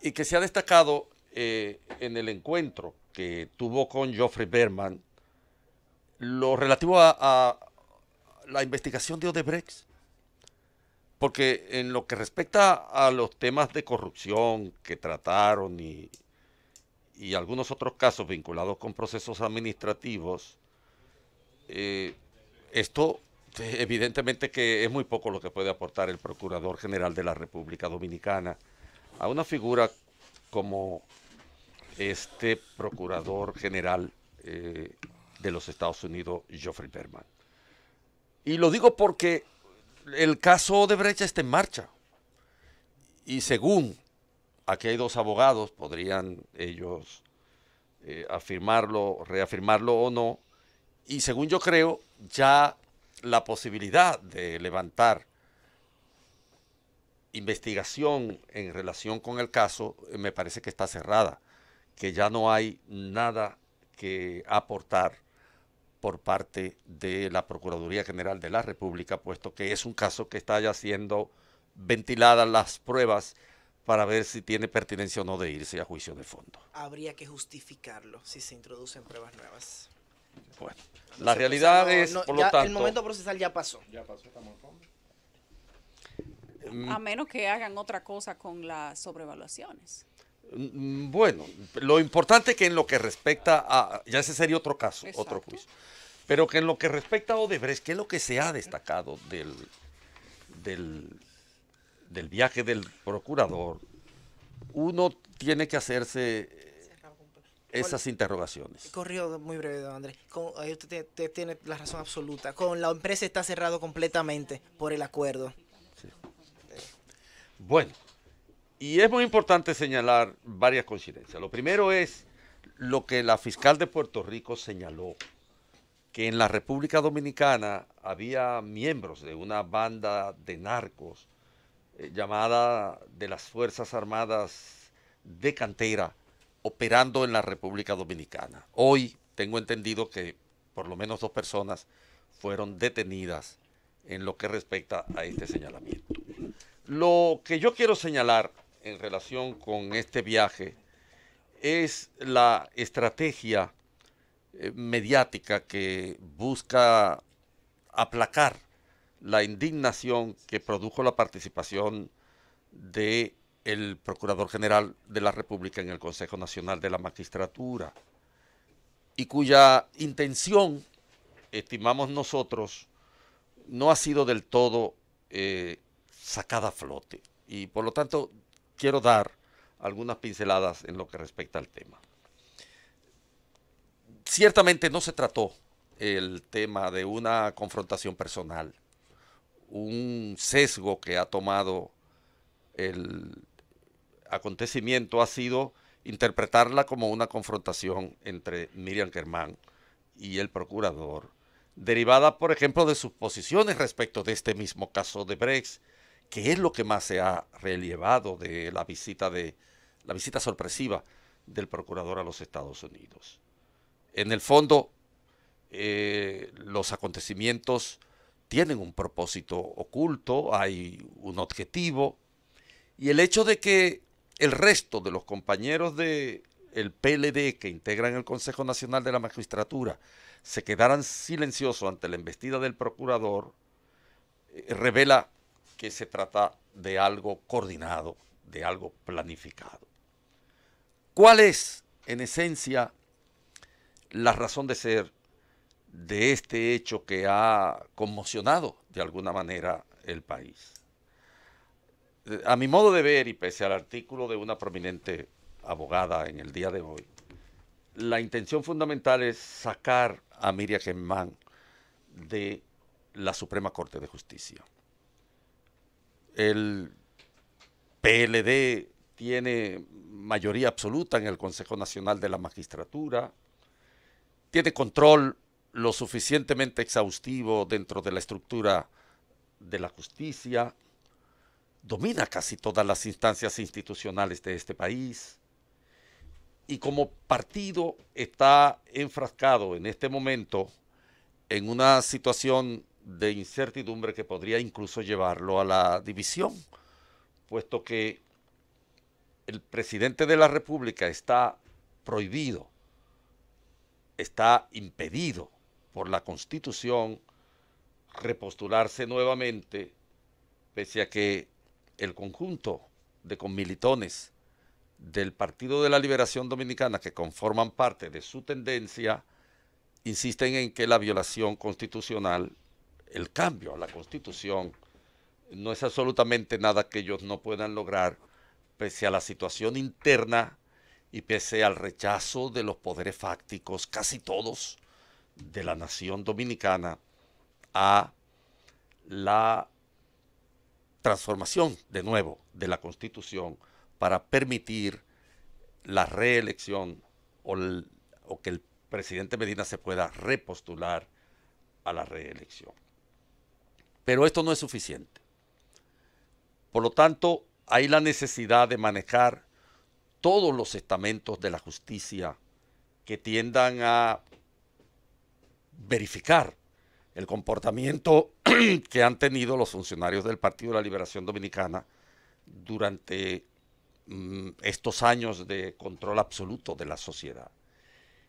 [SPEAKER 3] y que se ha destacado eh, en el encuentro que tuvo con Geoffrey Berman lo relativo a, la investigación de Odebrecht. Porque en lo que respecta a los temas de corrupción que trataron y, y algunos otros casos vinculados con procesos administrativos, eh, esto evidentemente que es muy poco lo que puede aportar el Procurador General de la República Dominicana a una figura como este Procurador General eh, de los Estados Unidos, Geoffrey Berman. Y lo digo porque el caso de Brecha está en marcha. Y según aquí hay dos abogados, podrían ellos eh, afirmarlo, reafirmarlo o no. Y según yo creo, ya la posibilidad de levantar investigación en relación con el caso eh, me parece que está cerrada, que ya no hay nada que aportar por parte de la Procuraduría General de la República, puesto que es un caso que está ya siendo ventiladas las pruebas para ver si tiene pertinencia o no de irse a juicio de fondo.
[SPEAKER 4] Habría que justificarlo si se introducen pruebas nuevas. Bueno, la
[SPEAKER 3] realidad es, por lo tanto... El momento
[SPEAKER 4] procesal ya pasó. Ya pasó, estamos
[SPEAKER 3] en mm. A
[SPEAKER 2] menos que hagan otra cosa con las sobrevaluaciones.
[SPEAKER 3] Mm, bueno, lo importante que en lo que respecta a... Ya ese sería otro caso, otro juicio. Pero que en lo que respecta a Odebrecht, ¿qué es lo que se ha destacado del, del, del viaje del procurador? Uno tiene que hacerse esas interrogaciones.
[SPEAKER 4] Corrió muy breve, don Andrés. usted, tiene la razón absoluta. Con la empresa está cerrado completamente por el acuerdo.
[SPEAKER 3] Bueno, y es muy importante señalar varias coincidencias. Lo primero es lo que la fiscal de Puerto Rico señaló, que en la República Dominicana había miembros de una banda de narcos eh, llamada de las Fuerzas Armadas de Cantera, operando en la República Dominicana. Hoy tengo entendido que por lo menos dos personas fueron detenidas en lo que respecta a este señalamiento. Lo que yo quiero señalar en relación con este viaje es la estrategia eh, mediática que busca aplacar la indignación que produjo la participación de el Procurador General de la República en el Consejo Nacional de la Magistratura, y cuya intención, estimamos nosotros, no ha sido del todo eh, sacada a flote. Y por lo tanto, quiero dar algunas pinceladas en lo que respecta al tema. Ciertamente no se trató el tema de una confrontación personal, un sesgo que ha tomado el acontecimiento ha sido interpretarla como una confrontación entre Miriam Germán y el procurador, derivada, por ejemplo, de sus posiciones respecto de este mismo caso de Brex, que es lo que más se ha relevado de la visita de la visita sorpresiva del procurador a los Estados Unidos. En el fondo, eh, los acontecimientos tienen un propósito oculto, hay un objetivo, y el hecho de que el resto de los compañeros del PLD que integran el Consejo Nacional de la Magistratura se quedaran silenciosos ante la embestida del procurador, eh, revela que se trata de algo coordinado, de algo planificado. ¿Cuál es, en esencia, la razón de ser de este hecho que ha conmocionado de alguna manera el país? Eh, a mi modo de ver, y pese al artículo de una prominente abogada en el día de hoy, la intención fundamental es sacar a Miriam Germán de la Suprema Corte de Justicia. El PLD tiene mayoría absoluta en el Consejo Nacional de la Magistratura, tiene control lo suficientemente exhaustivo dentro de la estructura de la justicia, domina casi todas las instancias institucionales de este país y como partido está enfrascado en este momento en una situación de incertidumbre que podría incluso llevarlo a la división, puesto que el presidente de la República está prohibido, está impedido por la Constitución repostularse nuevamente, pese a que el conjunto de conmilitones del Partido de la Liberación Dominicana que conforman parte de su tendencia insisten en que la violación constitucional, el cambio a la constitución, no es absolutamente nada que ellos no puedan lograr pese a la situación interna y pese al rechazo de los poderes fácticos, casi todos, de la nación dominicana a la transformación de nuevo de la Constitución para permitir la reelección o, que el presidente Medina se pueda repostular a la reelección. Pero esto no es suficiente. Por lo tanto, hay la necesidad de manejar todos los estamentos de la justicia que tiendan a verificar el comportamiento que han tenido los funcionarios del Partido de la Liberación Dominicana durante mm, estos años de control absoluto de la sociedad.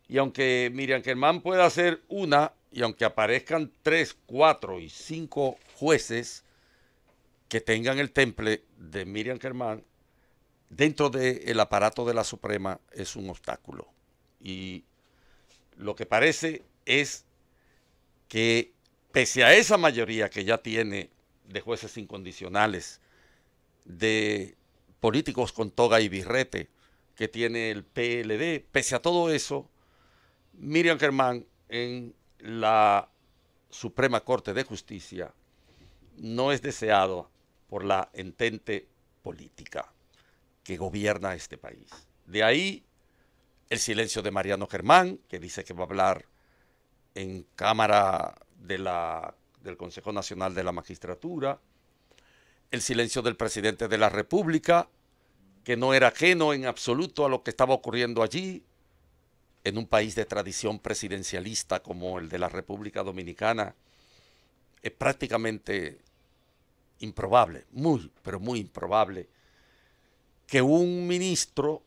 [SPEAKER 3] Y aunque Miriam Germán pueda ser una, y aunque aparezcan tres, cuatro y cinco jueces que tengan el temple de Miriam Germán, dentro del aparato de la Suprema es un obstáculo. Y lo que parece es que pese a esa mayoría que ya tiene de jueces incondicionales, de políticos con toga y birrete que tiene el PLD, pese a todo eso, Miriam Germán en la Suprema Corte de Justicia no es deseado por la entente política que gobierna este país. De ahí el silencio de Mariano Germán, que dice que va a hablar en Cámara del Consejo Nacional de la Magistratura, el silencio del presidente de la República, que no era ajeno en absoluto a lo que estaba ocurriendo allí, en un país de tradición presidencialista como el de la República Dominicana, es prácticamente improbable, muy, pero muy improbable, que un ministro,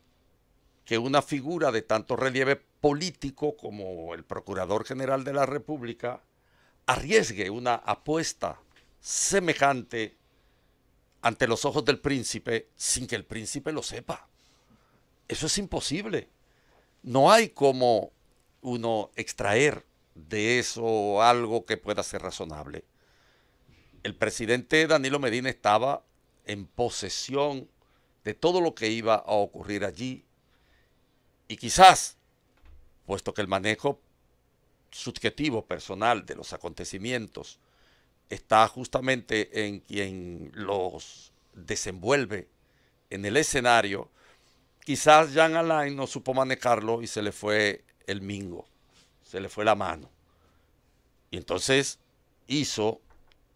[SPEAKER 3] que una figura de tanto relieve político como el Procurador General de la República, arriesgue una apuesta semejante ante los ojos del príncipe sin que el príncipe lo sepa. Eso es imposible. No hay como uno extraer de eso algo que pueda ser razonable. El presidente Danilo Medina estaba en posesión de todo lo que iba a ocurrir allí y quizás, puesto que el manejo subjetivo personal de los acontecimientos está justamente en quien los desenvuelve en el escenario, quizás Jean Alain no supo manejarlo y se le fue el mingo, se le fue la mano. Y entonces hizo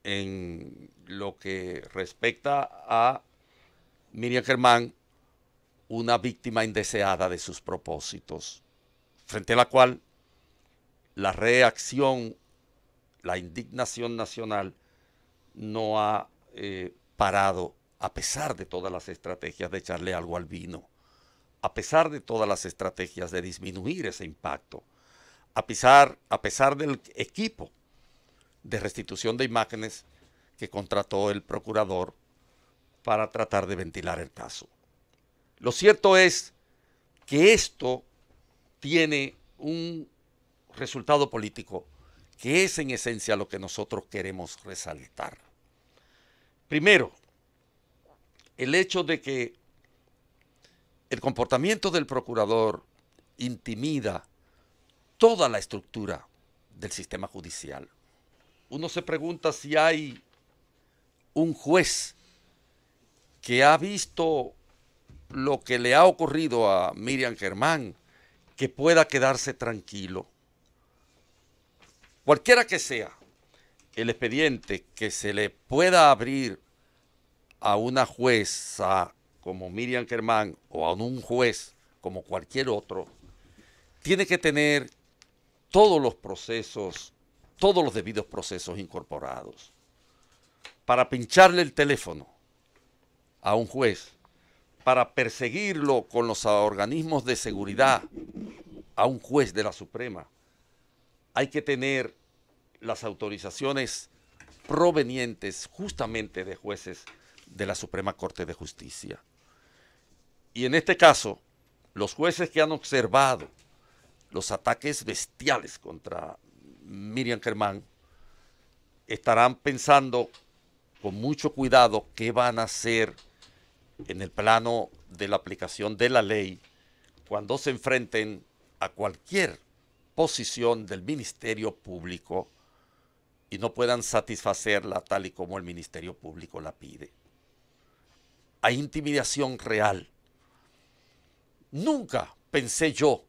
[SPEAKER 3] en lo que respecta a Miriam Germán una víctima indeseada de sus propósitos, frente a la cual la reacción, la indignación nacional no ha eh, parado a pesar de todas las estrategias de echarle algo al vino, a pesar de todas las estrategias de disminuir ese impacto, a pesar, a pesar del equipo de restitución de imágenes que contrató el procurador para tratar de ventilar el caso. Lo cierto es que esto tiene un resultado político, que es en esencia lo que nosotros queremos resaltar. Primero, el hecho de que el comportamiento del procurador intimida toda la estructura del sistema judicial. Uno se pregunta si hay un juez que ha visto lo que le ha ocurrido a Miriam Germán, que pueda quedarse tranquilo cualquiera que sea el expediente que se le pueda abrir a una jueza como Miriam Germán o a un juez como cualquier otro, tiene que tener todos los procesos, todos los debidos procesos incorporados. Para pincharle el teléfono a un juez, para perseguirlo con los organismos de seguridad a un juez de la Suprema, hay que tener las autorizaciones provenientes justamente de jueces de la Suprema Corte de Justicia. Y en este caso, los jueces que han observado los ataques bestiales contra Miriam Germán estarán pensando con mucho cuidado qué van a hacer en el plano de la aplicación de la ley cuando se enfrenten a cualquier del Ministerio Público y no puedan satisfacerla tal y como el Ministerio Público la pide. Hay intimidación real. Nunca pensé yo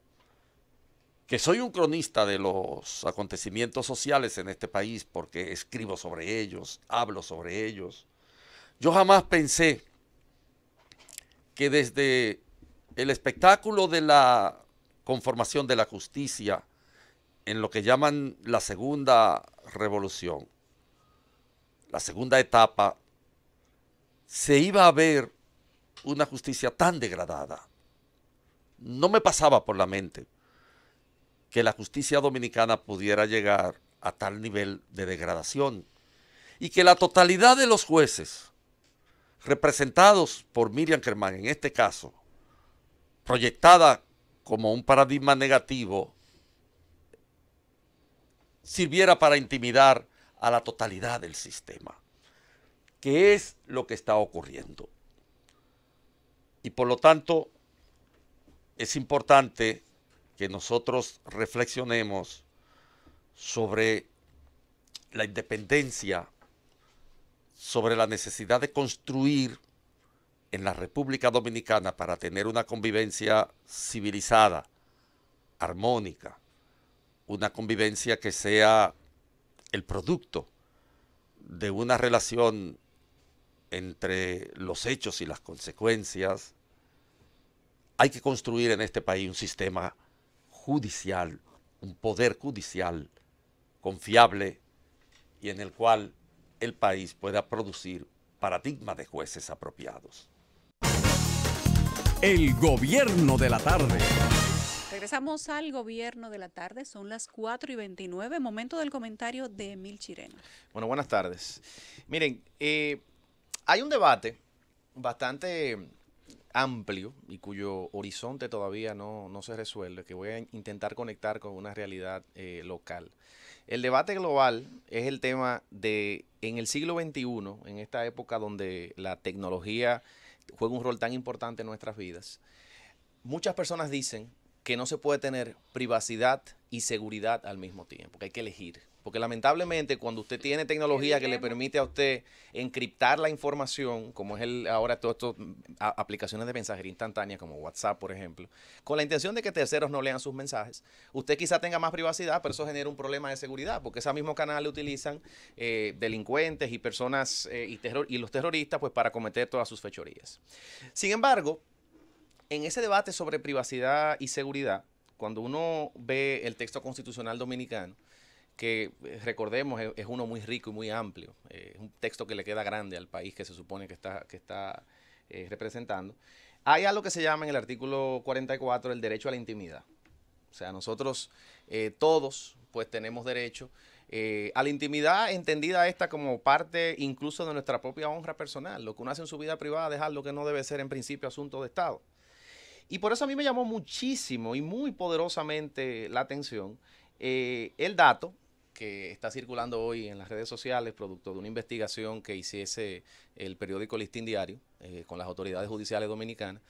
[SPEAKER 3] que soy un cronista de los acontecimientos sociales en este país porque escribo sobre ellos, hablo sobre ellos. Yo jamás pensé que desde el espectáculo de la conformación de la justicia en lo que llaman la segunda revolución, la segunda etapa, se iba a ver una justicia tan degradada. No me pasaba por la mente que la justicia dominicana pudiera llegar a tal nivel de degradación y que la totalidad de los jueces, representados por Miriam Kerman, en este caso, proyectada como un paradigma negativo sirviera para intimidar a la totalidad del sistema. que es lo que está ocurriendo? Y por lo tanto, es importante que nosotros reflexionemos sobre la independencia, sobre la necesidad de construir en la República Dominicana para tener una convivencia civilizada, armónica, una convivencia que sea el producto de una relación entre los hechos y las consecuencias, hay que construir en este país un sistema judicial, un poder judicial confiable y en el cual el país pueda producir paradigma de jueces apropiados.
[SPEAKER 1] El gobierno de la tarde.
[SPEAKER 2] Regresamos al gobierno de la tarde, son las 4 y 29, momento del comentario de Emil Chirena.
[SPEAKER 1] Bueno,
[SPEAKER 5] buenas tardes. Miren, eh, hay un debate bastante amplio y cuyo horizonte todavía no, se resuelve, que voy a intentar conectar con una realidad eh, local. El debate global es el tema de en el siglo XXI, en esta época donde la tecnología juega un rol tan importante en nuestras vidas, muchas personas dicen que no se puede tener privacidad y seguridad al mismo tiempo, que hay que elegir. Porque lamentablemente cuando usted tiene tecnología que le permite a usted encriptar la información, como es el ahora todas estas aplicaciones de mensajería instantánea como WhatsApp, por ejemplo, con la intención de que terceros no lean sus mensajes, usted quizá tenga más privacidad, pero eso genera un problema de seguridad, porque ese mismo canal lo utilizan eh, delincuentes y personas eh, y, terror, y los terroristas pues para cometer todas sus fechorías. Sin embargo, en ese debate sobre privacidad y seguridad, cuando uno ve el texto constitucional dominicano, que eh, recordemos es, uno muy rico y muy amplio, eh, es un texto que le queda grande al país que se supone que está, eh, representando, hay algo que se llama en el artículo 44 el derecho a la intimidad. O sea, nosotros todos pues tenemos derecho a la intimidad entendida esta como parte incluso de nuestra propia honra personal. Lo que uno hace en su vida privada, dejar lo que no debe ser en principio asunto de Estado. Y por eso a mí me llamó muchísimo y muy poderosamente la atención eh, el dato que está circulando hoy en las redes sociales, producto de una investigación que hiciese el periódico Listín Diario eh, con las autoridades judiciales dominicanas,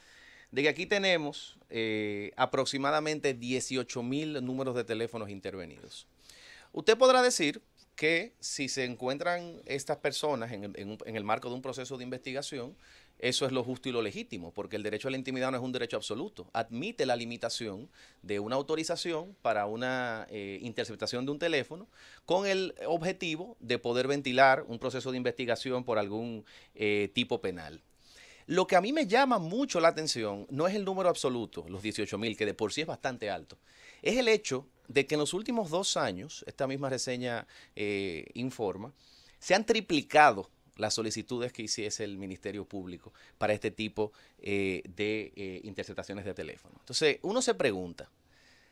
[SPEAKER 5] de que aquí tenemos eh, aproximadamente 18 mil números de teléfonos intervenidos. Usted podrá decir que si se encuentran estas personas en el marco de un proceso de investigación, eso es lo justo y lo legítimo, porque el derecho a la intimidad no es un derecho absoluto. Admite la limitación de una autorización para una eh, interceptación de un teléfono con el objetivo de poder ventilar un proceso de investigación por algún eh, tipo penal. Lo que a mí me llama mucho la atención no es el número absoluto, los 18.000, mil, que de por sí es bastante alto, es el hecho de que en los últimos dos años, esta misma reseña eh, informa, se han triplicado las solicitudes que hiciese el Ministerio Público para este tipo eh, de eh, interceptaciones de teléfono. Entonces, uno se pregunta,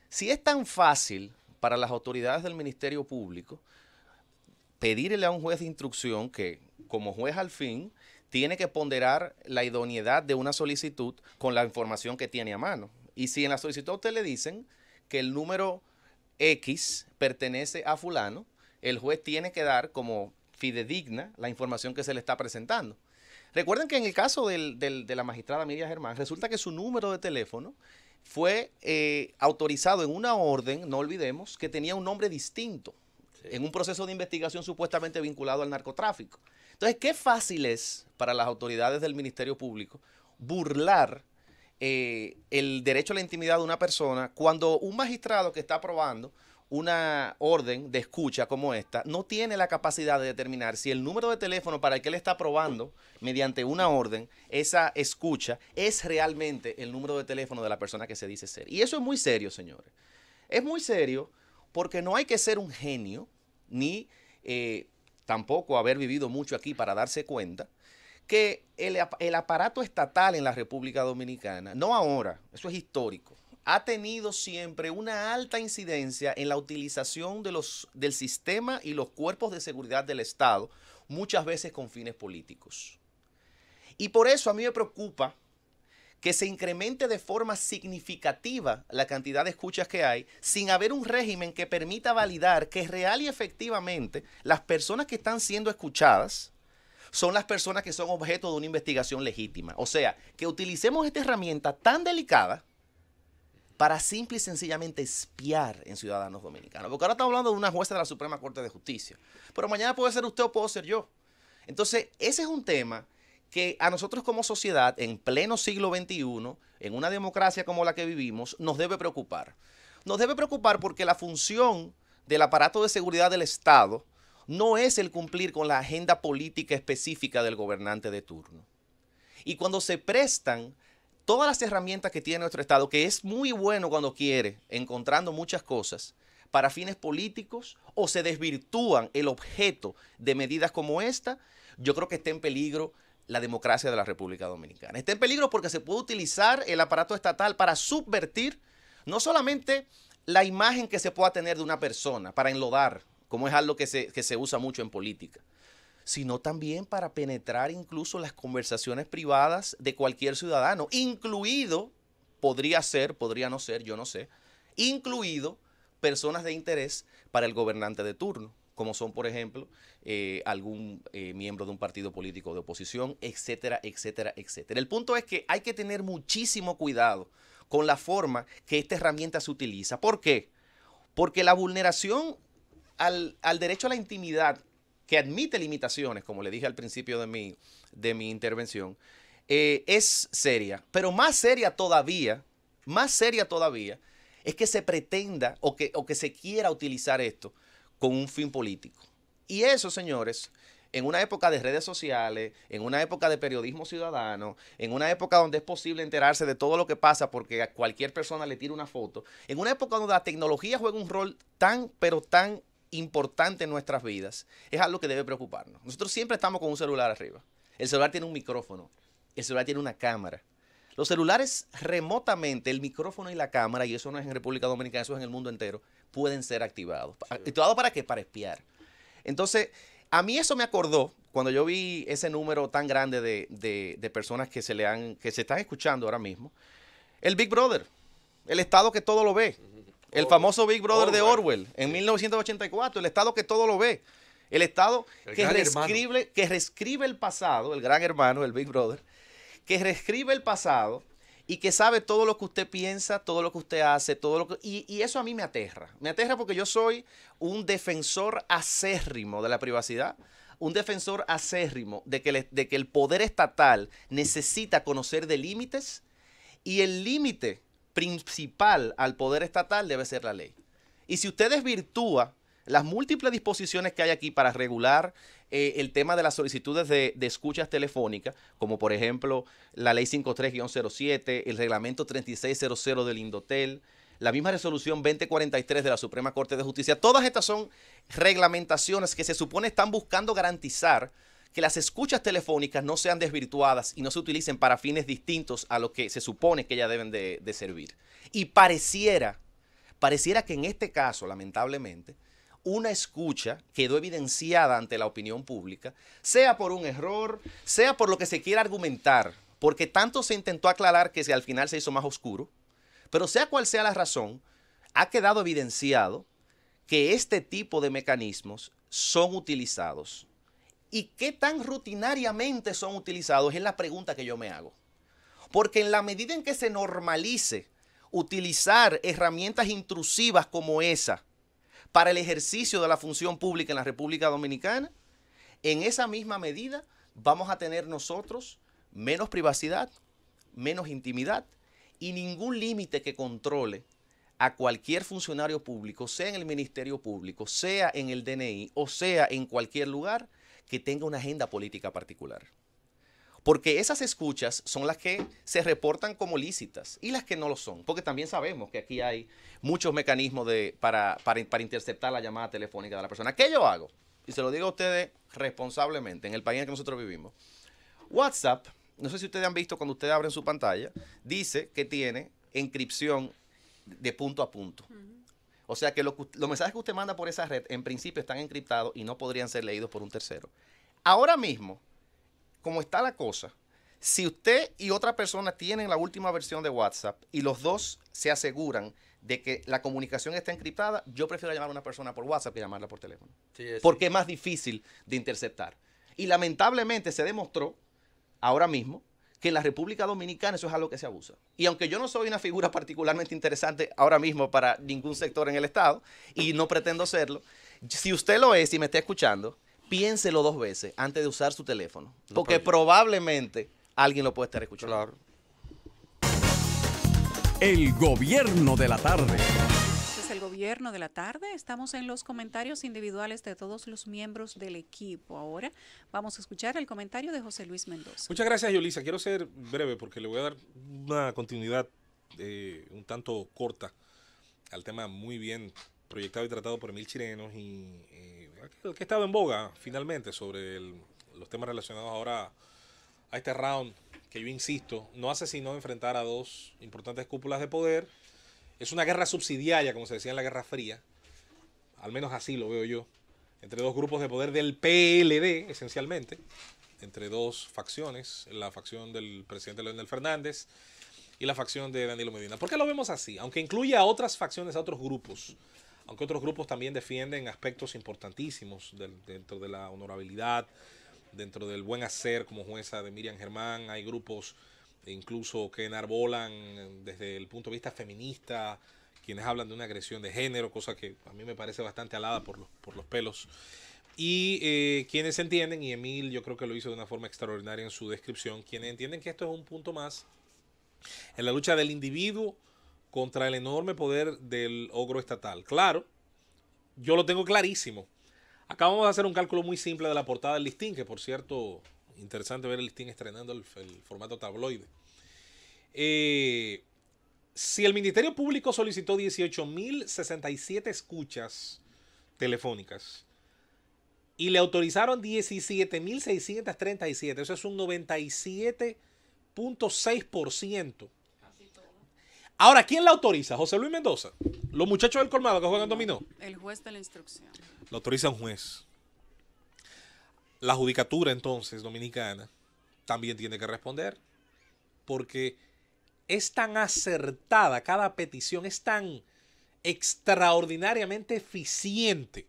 [SPEAKER 5] si es tan fácil para las autoridades del Ministerio Público pedirle a un juez de instrucción que, como juez al fin, tiene que ponderar la idoneidad de una solicitud con la información que tiene a mano. Y si en la solicitud a usted le dicen que el número X pertenece a fulano, el juez tiene que dar como fidedigna la información que se le está presentando. Recuerden que en el caso de la magistrada Miriam Germán, resulta que su número de teléfono fue eh, autorizado en una orden, no olvidemos, que tenía un nombre distinto en un proceso de investigación supuestamente vinculado al narcotráfico. Entonces, qué fácil es para las autoridades del Ministerio Público burlar eh, el derecho a la intimidad de una persona cuando un magistrado que está aprobando una orden de escucha como esta no tiene la capacidad de determinar si el número de teléfono para el que él está probando mediante una orden, esa escucha, es realmente el número de teléfono de la persona que se dice ser. Y eso es muy serio, señores. Es muy serio porque no hay que ser un genio ni eh, tampoco haber vivido mucho aquí para darse cuenta que el aparato estatal en la República Dominicana, no ahora, eso es histórico, ha tenido siempre una alta incidencia en la utilización del sistema y los cuerpos de seguridad del Estado, muchas veces con fines políticos. Y por eso a mí me preocupa que se incremente de forma significativa la cantidad de escuchas que hay sin haber un régimen que permita validar que real y efectivamente las personas que están siendo escuchadas son las personas que son objeto de una investigación legítima. O sea, que utilicemos esta herramienta tan delicada para simple y sencillamente espiar en ciudadanos dominicanos. Porque ahora estamos hablando de una jueza de la Suprema Corte de Justicia. Pero mañana puede ser usted o puedo ser yo. Entonces, ese es un tema que a nosotros como sociedad, en pleno siglo XXI, en una democracia como la que vivimos, nos debe preocupar. Nos debe preocupar porque la función del aparato de seguridad del Estado no es el cumplir con la agenda política específica del gobernante de turno. Y cuando se prestan todas las herramientas que tiene nuestro Estado, que es muy bueno cuando quiere, encontrando muchas cosas para fines políticos o se desvirtúan el objeto de medidas como esta, yo creo que está en peligro la democracia de la República Dominicana. Está en peligro porque se puede utilizar el aparato estatal para subvertir no solamente la imagen que se pueda tener de una persona, para enlodar, como es algo que se, que se usa mucho en política, sino también para penetrar incluso las conversaciones privadas de cualquier ciudadano, incluido, podría ser, podría no ser, yo no sé, incluido personas de interés para el gobernante de turno, como son, por ejemplo, eh, algún eh, miembro de un partido político de oposición, etcétera, etcétera, etcétera. El punto es que hay que tener muchísimo cuidado con la forma que esta herramienta se utiliza. ¿Por qué? Porque la vulneración al, al derecho a la intimidad que admite limitaciones, como le dije al principio de mi, de mi intervención, eh, es seria, pero más seria todavía, más seria todavía, es que se pretenda o que, o que se quiera utilizar esto con un fin político. Y eso, señores, en una época de redes sociales, en una época de periodismo ciudadano, en una época donde es posible enterarse de todo lo que pasa porque a cualquier persona le tira una foto, en una época donde la tecnología juega un rol tan, pero tan importante en nuestras vidas, es algo que debe preocuparnos. Nosotros siempre estamos con un celular arriba. El celular tiene un micrófono, el celular tiene una cámara. Los celulares remotamente, el micrófono y la cámara, y eso no es en República Dominicana, eso es en el mundo entero, pueden ser activados. ¿Activados para qué? Para espiar. Entonces, a mí eso me acordó cuando yo vi ese número tan grande de, personas que se, le que se están escuchando ahora mismo. El Big Brother, el Estado que todo lo ve. El famoso Big Brother de Orwell, en 1984, el Estado que todo lo ve. El Estado que, reescribe, el pasado, el gran hermano, el Big Brother, que reescribe el pasado y que sabe todo lo que usted piensa, todo lo que usted hace, todo lo que... Y, eso a mí me aterra. Me aterra porque yo soy un defensor acérrimo de la privacidad, un defensor acérrimo de que, de que el poder estatal necesita conocer de límites y el límite principal al poder estatal debe ser la ley. Y si usted desvirtúa las múltiples disposiciones que hay aquí para regular eh, el tema de las solicitudes de, de, escuchas telefónicas, como por ejemplo la ley 53-07, el reglamento 3600 del Indotel, la misma resolución 2043 de la Suprema Corte de Justicia, todas estas son reglamentaciones que se supone están buscando garantizar que las escuchas telefónicas no sean desvirtuadas y no se utilicen para fines distintos a lo que se supone que ya deben de, servir. Y pareciera, pareciera que en este caso, lamentablemente, una escucha quedó evidenciada ante la opinión pública, sea por un error, sea por lo que se quiera argumentar, porque tanto se intentó aclarar que al final se hizo más oscuro, pero sea cual sea la razón, ha quedado evidenciado que este tipo de mecanismos son utilizados ¿Y qué tan rutinariamente son utilizados? Es la pregunta que yo me hago. Porque en la medida en que se normalice utilizar herramientas intrusivas como esa para el ejercicio de la función pública en la República Dominicana, en esa misma medida vamos a tener nosotros menos privacidad, menos intimidad y ningún límite que controle a cualquier funcionario público, sea en el Ministerio Público, sea en el DNI o sea en cualquier lugar, que tenga una agenda política particular. Porque esas escuchas son las que se reportan como lícitas y las que no lo son. Porque también sabemos que aquí hay muchos mecanismos de, para, interceptar la llamada telefónica de la persona. ¿Qué yo hago? Y se lo digo a ustedes responsablemente en el país en el que nosotros vivimos. WhatsApp, no sé si ustedes han visto cuando ustedes abren su pantalla, dice que tiene encripción de punto a punto. O sea que los mensajes que usted manda por esa red en principio están encriptados y no podrían ser leídos por un tercero. Ahora mismo, como está la cosa, si usted y otra persona tienen la última versión de WhatsApp y los dos se aseguran de que la comunicación está encriptada, yo prefiero llamar a una persona por WhatsApp que llamarla por teléfono. porque es más difícil de interceptar. Y lamentablemente se demostró ahora mismo que en la República Dominicana eso es algo que se abusa. Y aunque yo no soy una figura particularmente interesante ahora mismo para ningún sector en el Estado, y no pretendo serlo, si usted lo es y me está escuchando, piénselo dos veces antes de usar su teléfono, porque probablemente alguien lo puede estar escuchando.
[SPEAKER 1] El gobierno de la tarde
[SPEAKER 2] el gobierno de la tarde. Estamos en los comentarios individuales de todos los miembros del equipo. Ahora vamos a escuchar el comentario de José Luis Mendoza.
[SPEAKER 6] Muchas gracias, Yolisa. Quiero ser breve porque le voy a dar una continuidad eh, un tanto corta al tema muy bien proyectado y tratado por Mil Chirenos y eh, que, estaba ha estado en boga finalmente sobre los temas relacionados ahora a este round que yo insisto, no hace sino enfrentar a dos importantes cúpulas de poder es una guerra subsidiaria, como se decía en la Guerra Fría. Al menos así lo veo yo. Entre dos grupos de poder del PLD, esencialmente. Entre dos facciones. La facción del presidente Leonel Fernández y la facción de Danilo Medina. ¿Por qué lo vemos así? Aunque incluye a otras facciones, a otros grupos. Aunque otros grupos también defienden aspectos importantísimos dentro de la honorabilidad, dentro del buen hacer como jueza de Miriam Germán. Hay grupos incluso que enarbolan eh, desde el punto de vista feminista, quienes hablan de una agresión de género, cosa que a mí me parece bastante alada por los, pelos. Y eh, quienes entienden, y Emil yo creo que lo hizo de una forma extraordinaria en su descripción, quienes entienden que esto es un punto más en la lucha del individuo contra el enorme poder del ogro estatal. Claro, yo lo tengo clarísimo. Acabamos de hacer un cálculo muy simple de la portada del listín, que por cierto Interesante ver el listín estrenando el, formato tabloide. Eh, si el Ministerio Público solicitó 18.067 escuchas telefónicas y le autorizaron 17.637, eso es un 97.6%. Ahora, ¿quién la autoriza? José Luis Mendoza. Los muchachos del colmado que juegan dominó.
[SPEAKER 2] El juez de la instrucción.
[SPEAKER 6] La autoriza un juez la judicatura entonces dominicana también tiene que responder, porque es tan acertada cada petición, es tan extraordinariamente eficiente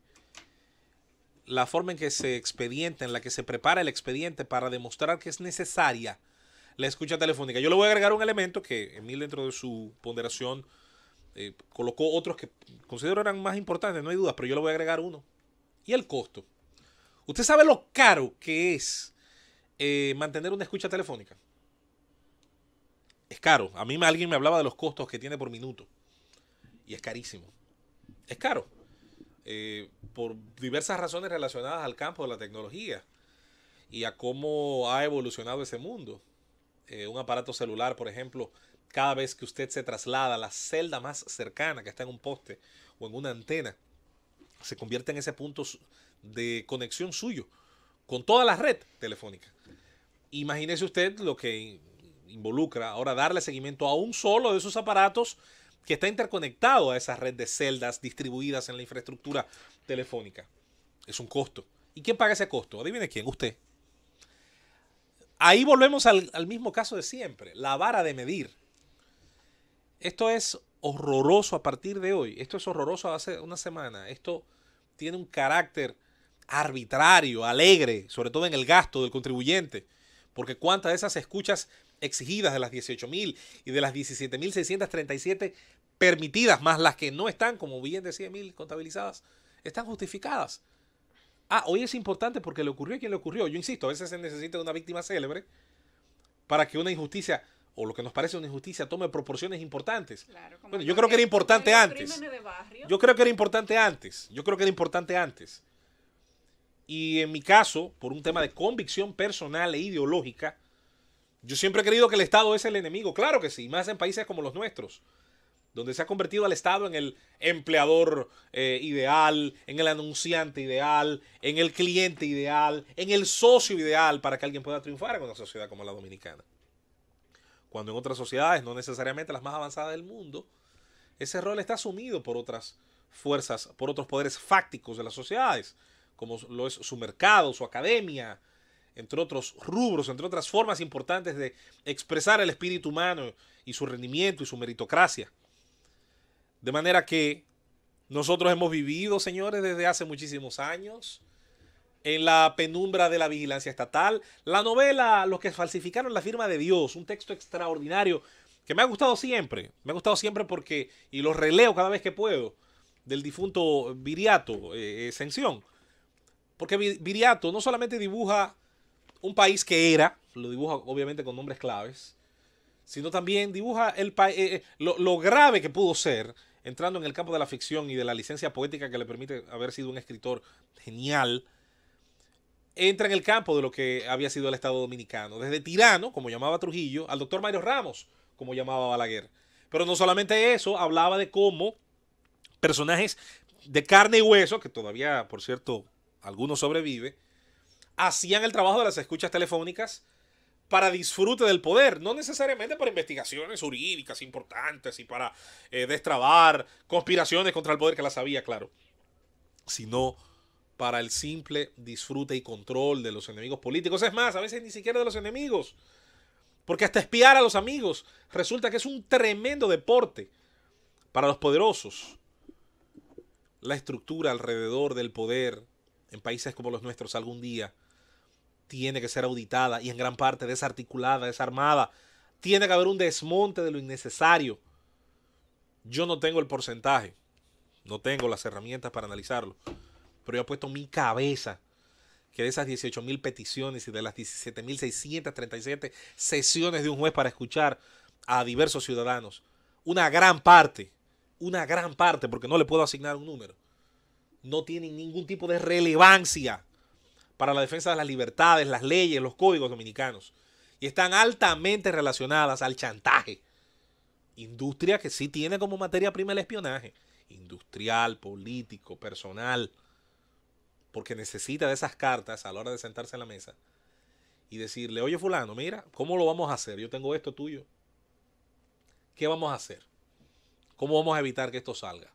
[SPEAKER 6] la forma en que se expediente, en la que se prepara el expediente para demostrar que es necesaria la escucha telefónica. Yo le voy a agregar un elemento que Emil dentro de su ponderación eh, colocó otros que considero eran más importantes, no hay dudas, pero yo le voy a agregar uno. Y el costo. ¿Usted sabe lo caro que es eh, mantener una escucha telefónica? Es caro. A mí alguien me hablaba de los costos que tiene por minuto. Y es carísimo. Es caro. Eh, por diversas razones relacionadas al campo de la tecnología y a cómo ha evolucionado ese mundo. Eh, un aparato celular, por ejemplo, cada vez que usted se traslada a la celda más cercana que está en un poste o en una antena, se convierte en ese punto de conexión suyo con toda la red telefónica. Imagínese usted lo que involucra ahora darle seguimiento a un solo de esos aparatos que está interconectado a esa red de celdas distribuidas en la infraestructura telefónica. Es un costo. ¿Y quién paga ese costo? Adivine quién, usted. Ahí volvemos al, al mismo caso de siempre, la vara de medir. Esto es horroroso a partir de hoy. Esto es horroroso hace una semana. Esto tiene un carácter arbitrario, alegre, sobre todo en el gasto del contribuyente, porque cuántas de esas escuchas exigidas de las 18.000 y de las 17.637 permitidas, más las que no están, como bien decía mil contabilizadas, están justificadas. Ah, hoy es importante porque le ocurrió a quien le ocurrió. Yo insisto, a veces se necesita una víctima célebre para que una injusticia o lo que nos parece una injusticia tome proporciones importantes. yo creo que era importante antes. Yo creo que era importante antes. Yo creo que era importante antes. Y en mi caso, por un tema de convicción personal e ideológica, yo siempre he creído que el Estado es el enemigo, claro que sí, más en países como los nuestros, donde se ha convertido al Estado en el empleador eh, ideal, en el anunciante ideal, en el cliente ideal, en el socio ideal para que alguien pueda triunfar en una sociedad como la dominicana. Cuando en otras sociedades, no necesariamente las más avanzadas del mundo, ese rol está asumido por otras fuerzas, por otros poderes fácticos de las sociedades, como lo es su mercado, su academia, entre otros rubros, entre otras formas importantes de expresar el espíritu humano y su rendimiento y su meritocracia. De manera que nosotros hemos vivido, señores, desde hace muchísimos años en la penumbra de la vigilancia estatal. La novela Los que falsificaron la firma de Dios, un texto extraordinario que me ha gustado siempre, me ha gustado siempre porque, y lo releo cada vez que puedo, del difunto Viriato eh, eh porque Viriato no solamente dibuja un país que era, lo dibuja obviamente con nombres claves, sino también dibuja el eh, eh, lo, lo, grave que pudo ser entrando en el campo de la ficción y de la licencia poética que le permite haber sido un escritor genial. Entra en el campo de lo que había sido el Estado Dominicano, desde tirano, como llamaba Trujillo, al doctor Mario Ramos, como llamaba Balaguer. Pero no solamente eso, hablaba de cómo personajes de carne y hueso, que todavía, por cierto, algunos sobrevive, hacían el trabajo de las escuchas telefónicas para disfrute del poder, no necesariamente para investigaciones jurídicas importantes y para eh, destrabar conspiraciones contra el poder que las había, claro, sino para el simple disfrute y control de los enemigos políticos. Es más, a veces ni siquiera de los enemigos, porque hasta espiar a los amigos resulta que es un tremendo deporte para los poderosos. La estructura alrededor del poder en países como los nuestros algún día tiene que ser auditada y en gran parte desarticulada, desarmada. Tiene que haber un desmonte de lo innecesario. Yo no tengo el porcentaje, no tengo las herramientas para analizarlo, pero yo he puesto mi cabeza que de esas 18.000 peticiones y de las 17.637 sesiones de un juez para escuchar a diversos ciudadanos, una gran parte, una gran parte, porque no le puedo asignar un número, no tienen ningún tipo de relevancia para la defensa de las libertades, las leyes, los códigos dominicanos. Y están altamente relacionadas al chantaje. Industria que sí tiene como materia prima el espionaje. Industrial, político, personal. Porque necesita de esas cartas a la hora de sentarse a la mesa y decirle, oye fulano, mira, ¿cómo lo vamos a hacer? Yo tengo esto tuyo. ¿Qué vamos a hacer? ¿Cómo vamos a evitar que esto salga?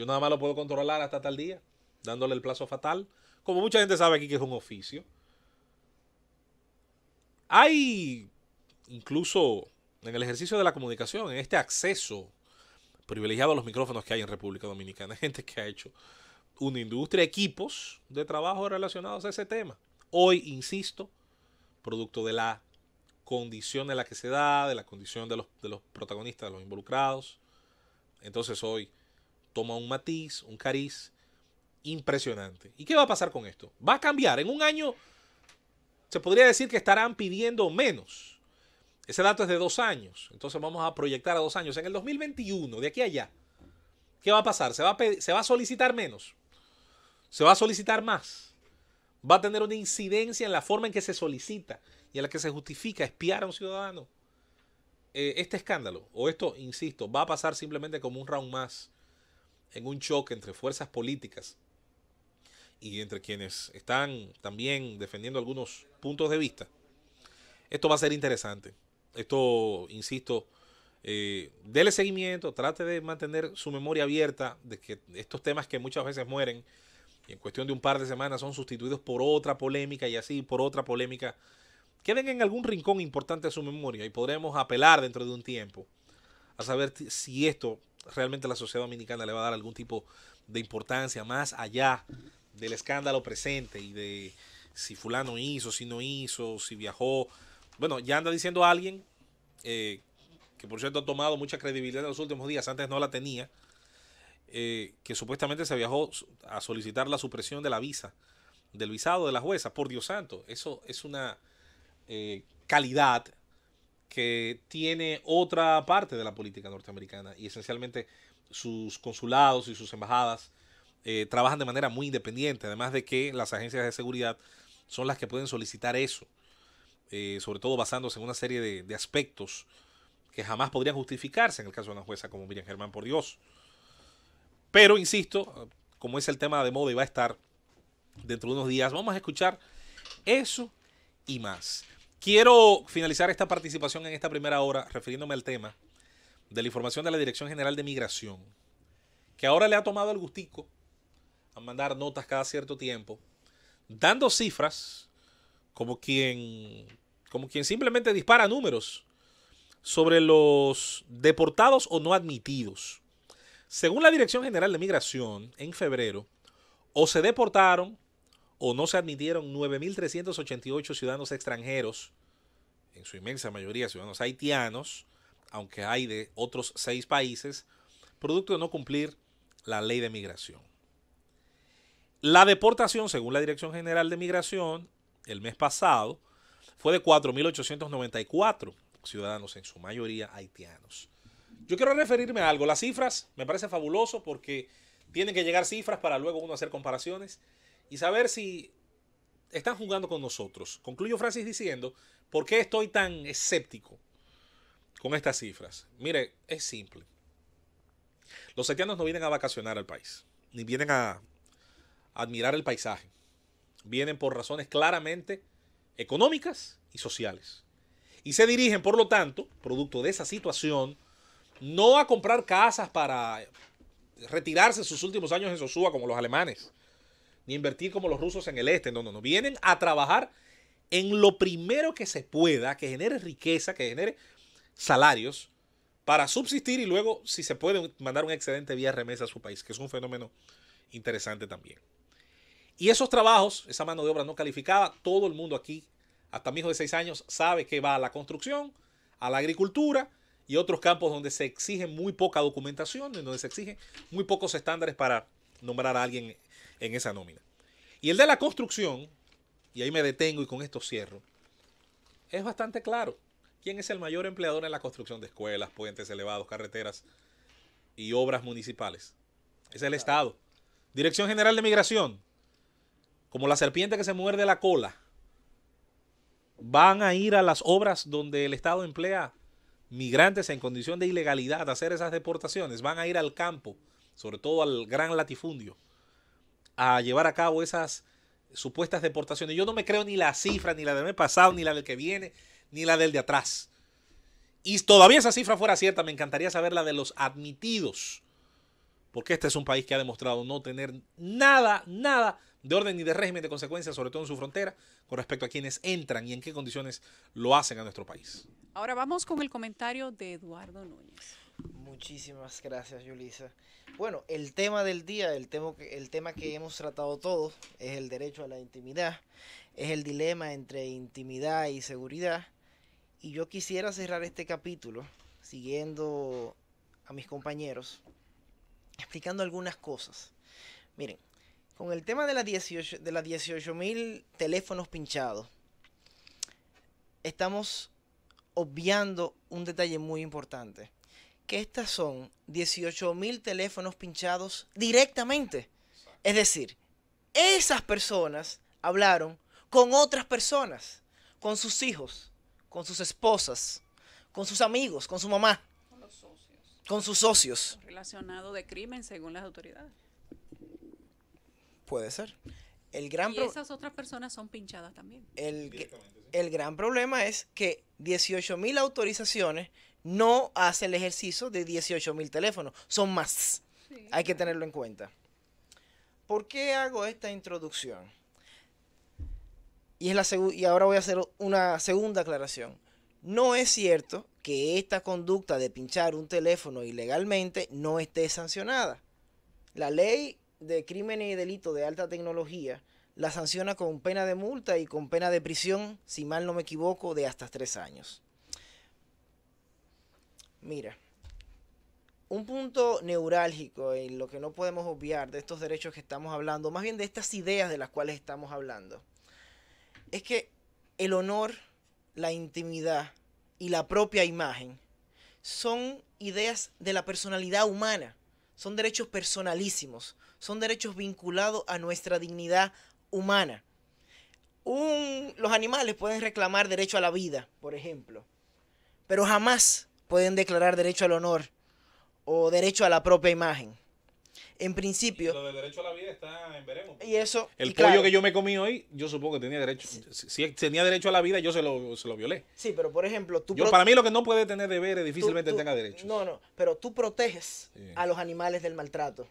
[SPEAKER 6] Yo nada más lo puedo controlar hasta tal día, dándole el plazo fatal. Como mucha gente sabe aquí que es un oficio. Hay incluso en el ejercicio de la comunicación, en este acceso privilegiado a los micrófonos que hay en República Dominicana, gente que ha hecho una industria, equipos de trabajo relacionados a ese tema. Hoy, insisto, producto de la condición en la que se da, de la condición de los, protagonistas, de los involucrados. Entonces hoy toma un matiz, un cariz impresionante. ¿Y qué va a pasar con esto? Va a cambiar. En un año se podría decir que estarán pidiendo menos. Ese dato es de dos años. Entonces vamos a proyectar a dos años. En el 2021, de aquí allá, ¿qué va a pasar? ¿Se va a, solicitar menos? ¿Se va a solicitar más? ¿Va a tener una incidencia en la forma en que se solicita y en la que se justifica espiar a un ciudadano? Eh, este escándalo, o esto, insisto, va a pasar simplemente como un round más en un choque entre fuerzas políticas y entre quienes están también defendiendo algunos puntos de vista. Esto va a ser interesante. Esto, insisto, eh, dele seguimiento, trate de mantener su memoria abierta de que estos temas que muchas veces mueren y en cuestión de un par de semanas son sustituidos por otra polémica y así por otra polémica, queden en algún rincón importante de su memoria y podremos apelar dentro de un tiempo a saber si esto realmente la sociedad dominicana le va a dar algún tipo de importancia más allá del escándalo presente y de si fulano hizo, si no hizo, si viajó. Bueno, ya anda diciendo alguien eh, que por cierto ha tomado mucha credibilidad en los últimos días, antes no la tenía, eh, que supuestamente se viajó a solicitar la supresión de la visa, del visado de la jueza. Por Dios santo, eso es una eh, calidad que tiene otra parte de la política norteamericana y esencialmente sus consulados y sus embajadas eh, trabajan de manera muy independiente, además de que las agencias de seguridad son las que pueden solicitar eso, eh, sobre todo basándose en una serie de, de, aspectos que jamás podrían justificarse en el caso de una jueza como Miriam Germán, por Dios. Pero, insisto, como es el tema de moda y va a estar dentro de unos días, vamos a escuchar eso y más. Quiero finalizar esta participación en esta primera hora refiriéndome al tema de la información de la Dirección General de Migración, que ahora le ha tomado el gustico a mandar notas cada cierto tiempo, dando cifras como quien, como quien simplemente dispara números sobre los deportados o no admitidos. Según la Dirección General de Migración, en febrero, o se deportaron o no se admitieron 9.388 ciudadanos extranjeros, en su inmensa mayoría ciudadanos haitianos, aunque hay de otros seis países, producto de no cumplir la ley de migración. La deportación, según la Dirección General de Migración, el mes pasado, fue de 4.894 ciudadanos, en su mayoría haitianos. Yo quiero referirme a algo. Las cifras me parece fabuloso porque tienen que llegar cifras para luego uno hacer comparaciones y saber si están jugando con nosotros. Concluyo Francis diciendo, ¿por qué estoy tan escéptico con estas cifras? Mire, es simple. Los haitianos no vienen a vacacionar al país, ni vienen a admirar el paisaje. Vienen por razones claramente económicas y sociales. Y se dirigen, por lo tanto, producto de esa situación, no a comprar casas para retirarse sus últimos años en Sosúa como los alemanes, ni invertir como los rusos en el este. No, no, no. Vienen a trabajar en lo primero que se pueda, que genere riqueza, que genere salarios para subsistir y luego, si se puede, mandar un excedente vía remesa a su país, que es un fenómeno interesante también. Y esos trabajos, esa mano de obra no calificada, todo el mundo aquí, hasta mi hijo de seis años, sabe que va a la construcción, a la agricultura y otros campos donde se exige muy poca documentación, donde se exigen muy pocos estándares para nombrar a alguien en esa nómina. Y el de la construcción, y ahí me detengo y con esto cierro, es bastante claro. ¿Quién es el mayor empleador en la construcción de escuelas, puentes elevados, carreteras y obras municipales? Es el Estado. Dirección General de Migración, como la serpiente que se muerde la cola, van a ir a las obras donde el Estado emplea migrantes en condición de ilegalidad a hacer esas deportaciones, van a ir al campo, sobre todo al gran latifundio a llevar a cabo esas supuestas deportaciones. Yo no me creo ni la cifra, ni la del mes pasado, ni la del que viene, ni la del de atrás. Y todavía esa cifra fuera cierta, me encantaría saber la de los admitidos. Porque este es un país que ha demostrado no tener nada, nada de orden ni de régimen de consecuencias, sobre todo en su frontera, con respecto a quienes entran y en qué condiciones lo hacen a nuestro país.
[SPEAKER 2] Ahora vamos con el comentario
[SPEAKER 4] de Eduardo Núñez. Muchísimas gracias, Yulisa. Bueno, el tema del día, el tema, que, el tema que hemos tratado todos, es el derecho a la intimidad, es el dilema entre intimidad y seguridad. Y yo quisiera cerrar este capítulo siguiendo a mis compañeros, explicando algunas cosas. Miren, con el tema de las 18 de las 18.000 teléfonos pinchados, estamos obviando un detalle muy importante que estas son 18.000 teléfonos pinchados directamente. Es decir, esas personas hablaron con otras personas, con sus hijos, con sus esposas, con sus amigos, con su mamá, con, los socios. con sus socios.
[SPEAKER 2] Relacionado de crimen según las autoridades.
[SPEAKER 4] Puede ser. El gran y esas
[SPEAKER 2] otras personas son pinchadas también.
[SPEAKER 4] El, el gran problema es que 18.000 mil autorizaciones no hace el ejercicio de 18 mil teléfonos, son más. Hay que tenerlo en cuenta. ¿Por qué hago esta introducción? Y, es la y ahora voy a hacer una segunda aclaración. No es cierto que esta conducta de pinchar un teléfono ilegalmente no esté sancionada. La ley de crímenes y delitos de alta tecnología la sanciona con pena de multa y con pena de prisión, si mal no me equivoco, de hasta tres años. Mira, un punto neurálgico en lo que no podemos obviar de estos derechos que estamos hablando, más bien de estas ideas de las cuales estamos hablando, es que el honor, la intimidad y la propia imagen son ideas de la personalidad humana, son derechos personalísimos, son derechos vinculados a nuestra dignidad humana. los animales pueden reclamar derecho a la vida, por ejemplo, pero jamás pueden declarar derecho al honor o derecho a la propia imagen. En principio. Lo
[SPEAKER 6] del derecho a la vida está en veremos.
[SPEAKER 4] Y eso. El pollo que yo
[SPEAKER 6] me comí hoy, yo supongo que tenía derecho. Si tenía derecho a la vida, yo se lo, violé.
[SPEAKER 4] Sí, pero por ejemplo, tú. Yo, para mí, lo que
[SPEAKER 6] no puede tener deberes difícilmente tenga derecho.
[SPEAKER 4] No, no, pero tú proteges a los animales del maltrato.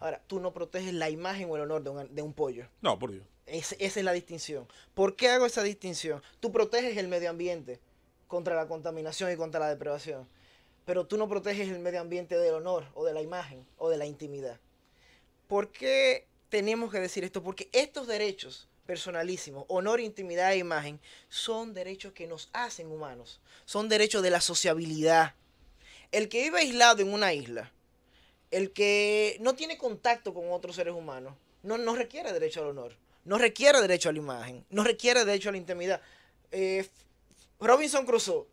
[SPEAKER 4] Ahora, tú no proteges la imagen o el honor de un, pollo. No, por Dios. esa es la distinción. ¿Por qué hago esa distinción? Tú proteges el medio ambiente contra la contaminación y contra la depredación. Pero tú no proteges el medio ambiente del honor o de la imagen o de la intimidad. ¿Por qué tenemos que decir esto? Porque estos derechos personalísimos, honor, intimidad e imagen, son derechos que nos hacen humanos, son derechos de la sociabilidad. El que vive aislado en una isla, el que no tiene contacto con otros seres humanos, no, requiere derecho al honor, no requiere derecho a la imagen, no requiere derecho a la intimidad. Eh, Robinson Crusoe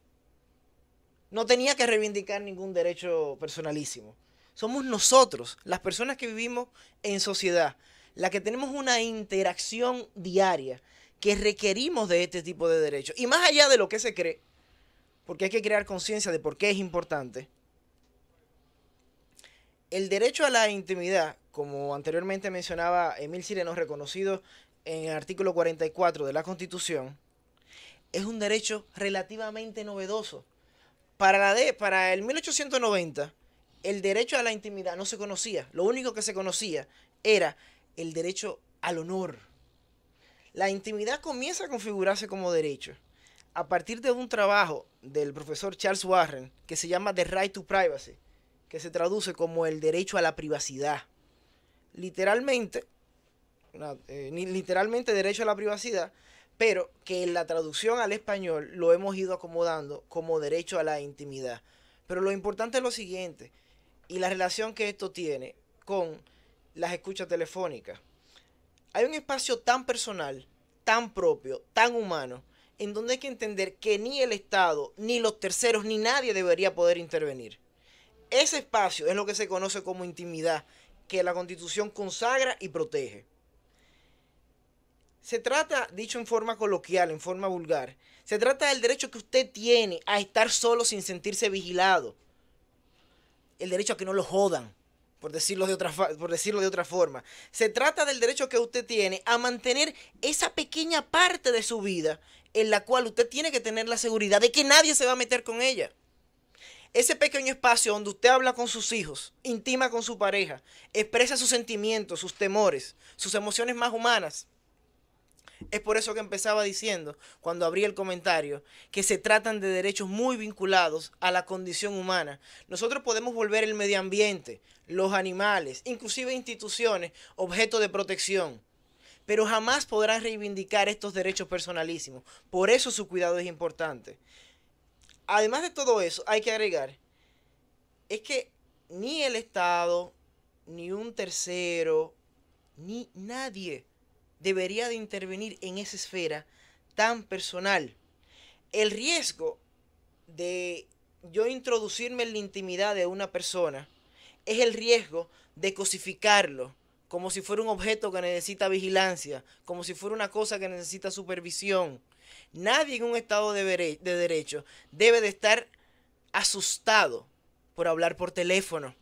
[SPEAKER 4] no tenía que reivindicar ningún derecho personalísimo. Somos nosotros, las personas que vivimos en sociedad, las que tenemos una interacción diaria, que requerimos de este tipo de derechos. Y más allá de lo que se cree, porque hay que crear conciencia de por qué es importante, el derecho a la intimidad, como anteriormente mencionaba Emil Sireno, reconocido en el artículo 44 de la Constitución, es un derecho relativamente novedoso. Para, la de, para el 1890, el derecho a la intimidad no se conocía. Lo único que se conocía era el derecho al honor. La intimidad comienza a configurarse como derecho a partir de un trabajo del profesor Charles Warren que se llama The Right to Privacy, que se traduce como el derecho a la privacidad. Literalmente, eh, literalmente derecho a la privacidad pero que en la traducción al español lo hemos ido acomodando como derecho a la intimidad. Pero lo importante es lo siguiente, y la relación que esto tiene con las escuchas telefónicas. Hay un espacio tan personal, tan propio, tan humano, en donde hay que entender que ni el Estado, ni los terceros, ni nadie debería poder intervenir. Ese espacio es lo que se conoce como intimidad, que la Constitución consagra y protege se trata, dicho en forma coloquial, en forma vulgar, se trata del derecho que usted tiene a estar solo sin sentirse vigilado. El derecho a que no lo jodan, por decirlo de otra, por decirlo de otra forma. Se trata del derecho que usted tiene a mantener esa pequeña parte de su vida en la cual usted tiene que tener la seguridad de que nadie se va a meter con ella. Ese pequeño espacio donde usted habla con sus hijos, intima con su pareja, expresa sus sentimientos, sus temores, sus emociones más humanas es por eso que empezaba diciendo, cuando abrí el comentario, que se tratan de derechos muy vinculados a la condición humana. Nosotros podemos volver el medio ambiente, los animales, inclusive instituciones, objeto de protección pero jamás podrán reivindicar estos derechos personalísimos. Por eso su cuidado es importante. Además de todo eso, hay que agregar, es que ni el Estado, ni un tercero, ni nadie debería de intervenir en esa esfera tan personal. El riesgo de yo introducirme en la intimidad de una persona es el riesgo de cosificarlo como si fuera un objeto que necesita vigilancia, como si fuera una cosa que necesita supervisión. Nadie en un Estado de, derecho debe de estar asustado por hablar por teléfono.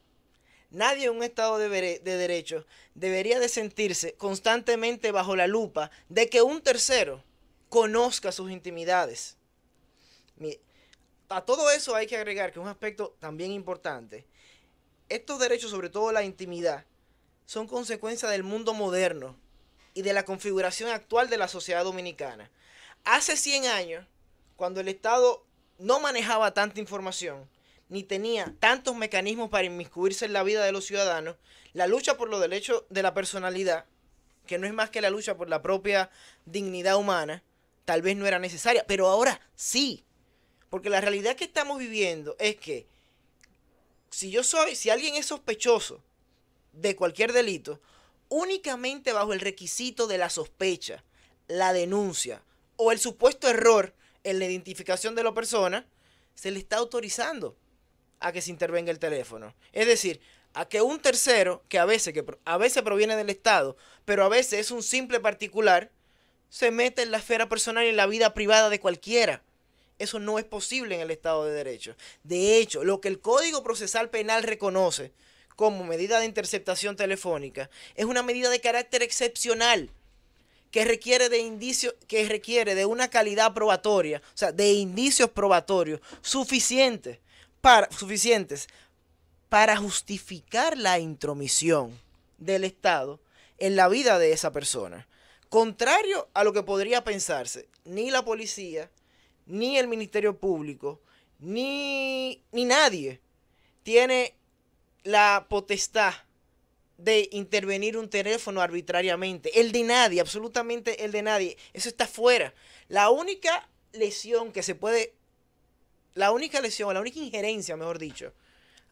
[SPEAKER 4] Nadie en un Estado de, derecho debería de sentirse constantemente bajo la lupa de que un tercero conozca sus intimidades. A todo eso hay que agregar que un aspecto también importante, estos derechos, sobre todo la intimidad, son consecuencia del mundo moderno y de la configuración actual de la sociedad dominicana. Hace 100 años, cuando el Estado no manejaba tanta información, ni tenía tantos mecanismos para inmiscuirse en la vida de los ciudadanos, la lucha por los derechos de la personalidad, que no es más que la lucha por la propia dignidad humana, tal vez no era necesaria, pero ahora sí. Porque la realidad que estamos viviendo es que si yo soy, si alguien es sospechoso de cualquier delito, únicamente bajo el requisito de la sospecha, la denuncia o el supuesto error en la identificación de la persona, se le está autorizando a que se intervenga el teléfono. Es decir, a que un tercero, que a veces, que a veces proviene del Estado, pero a veces es un simple particular, se mete en la esfera personal y en la vida privada de cualquiera. Eso no es posible en el Estado de Derecho. De hecho, lo que el Código Procesal Penal reconoce como medida de interceptación telefónica es una medida de carácter excepcional que requiere de que requiere de una calidad probatoria, o sea, de indicios probatorios suficientes suficientes para justificar la intromisión del Estado en la vida de esa persona. Contrario a lo que podría pensarse, ni la policía, ni el Ministerio Público, ni, ni nadie tiene la potestad de intervenir un teléfono arbitrariamente. El de nadie, absolutamente el de nadie. Eso está fuera. La única lesión que se puede la única lesión, la única injerencia, mejor dicho,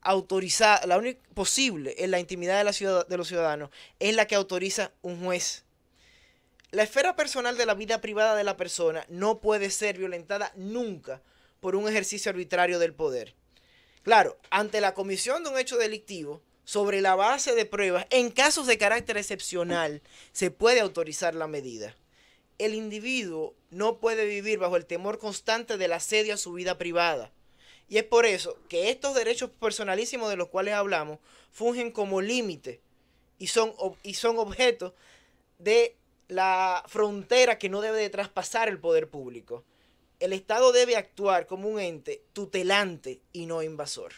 [SPEAKER 4] autorizada, la única posible en la intimidad de, la ciudad, de los ciudadanos es la que autoriza un juez. La esfera personal de la vida privada de la persona no puede ser violentada nunca por un ejercicio arbitrario del poder. Claro, ante la comisión de un hecho delictivo, sobre la base de pruebas, en casos de carácter excepcional, se puede autorizar la medida el individuo no puede vivir bajo el temor constante del asedio a su vida privada. Y es por eso que estos derechos personalísimos de los cuales hablamos fungen como límite y son, y son objeto de la frontera que no debe de traspasar el poder público. El Estado debe actuar como un ente tutelante y no invasor.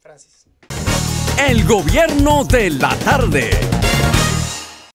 [SPEAKER 1] Francis. El gobierno de la tarde.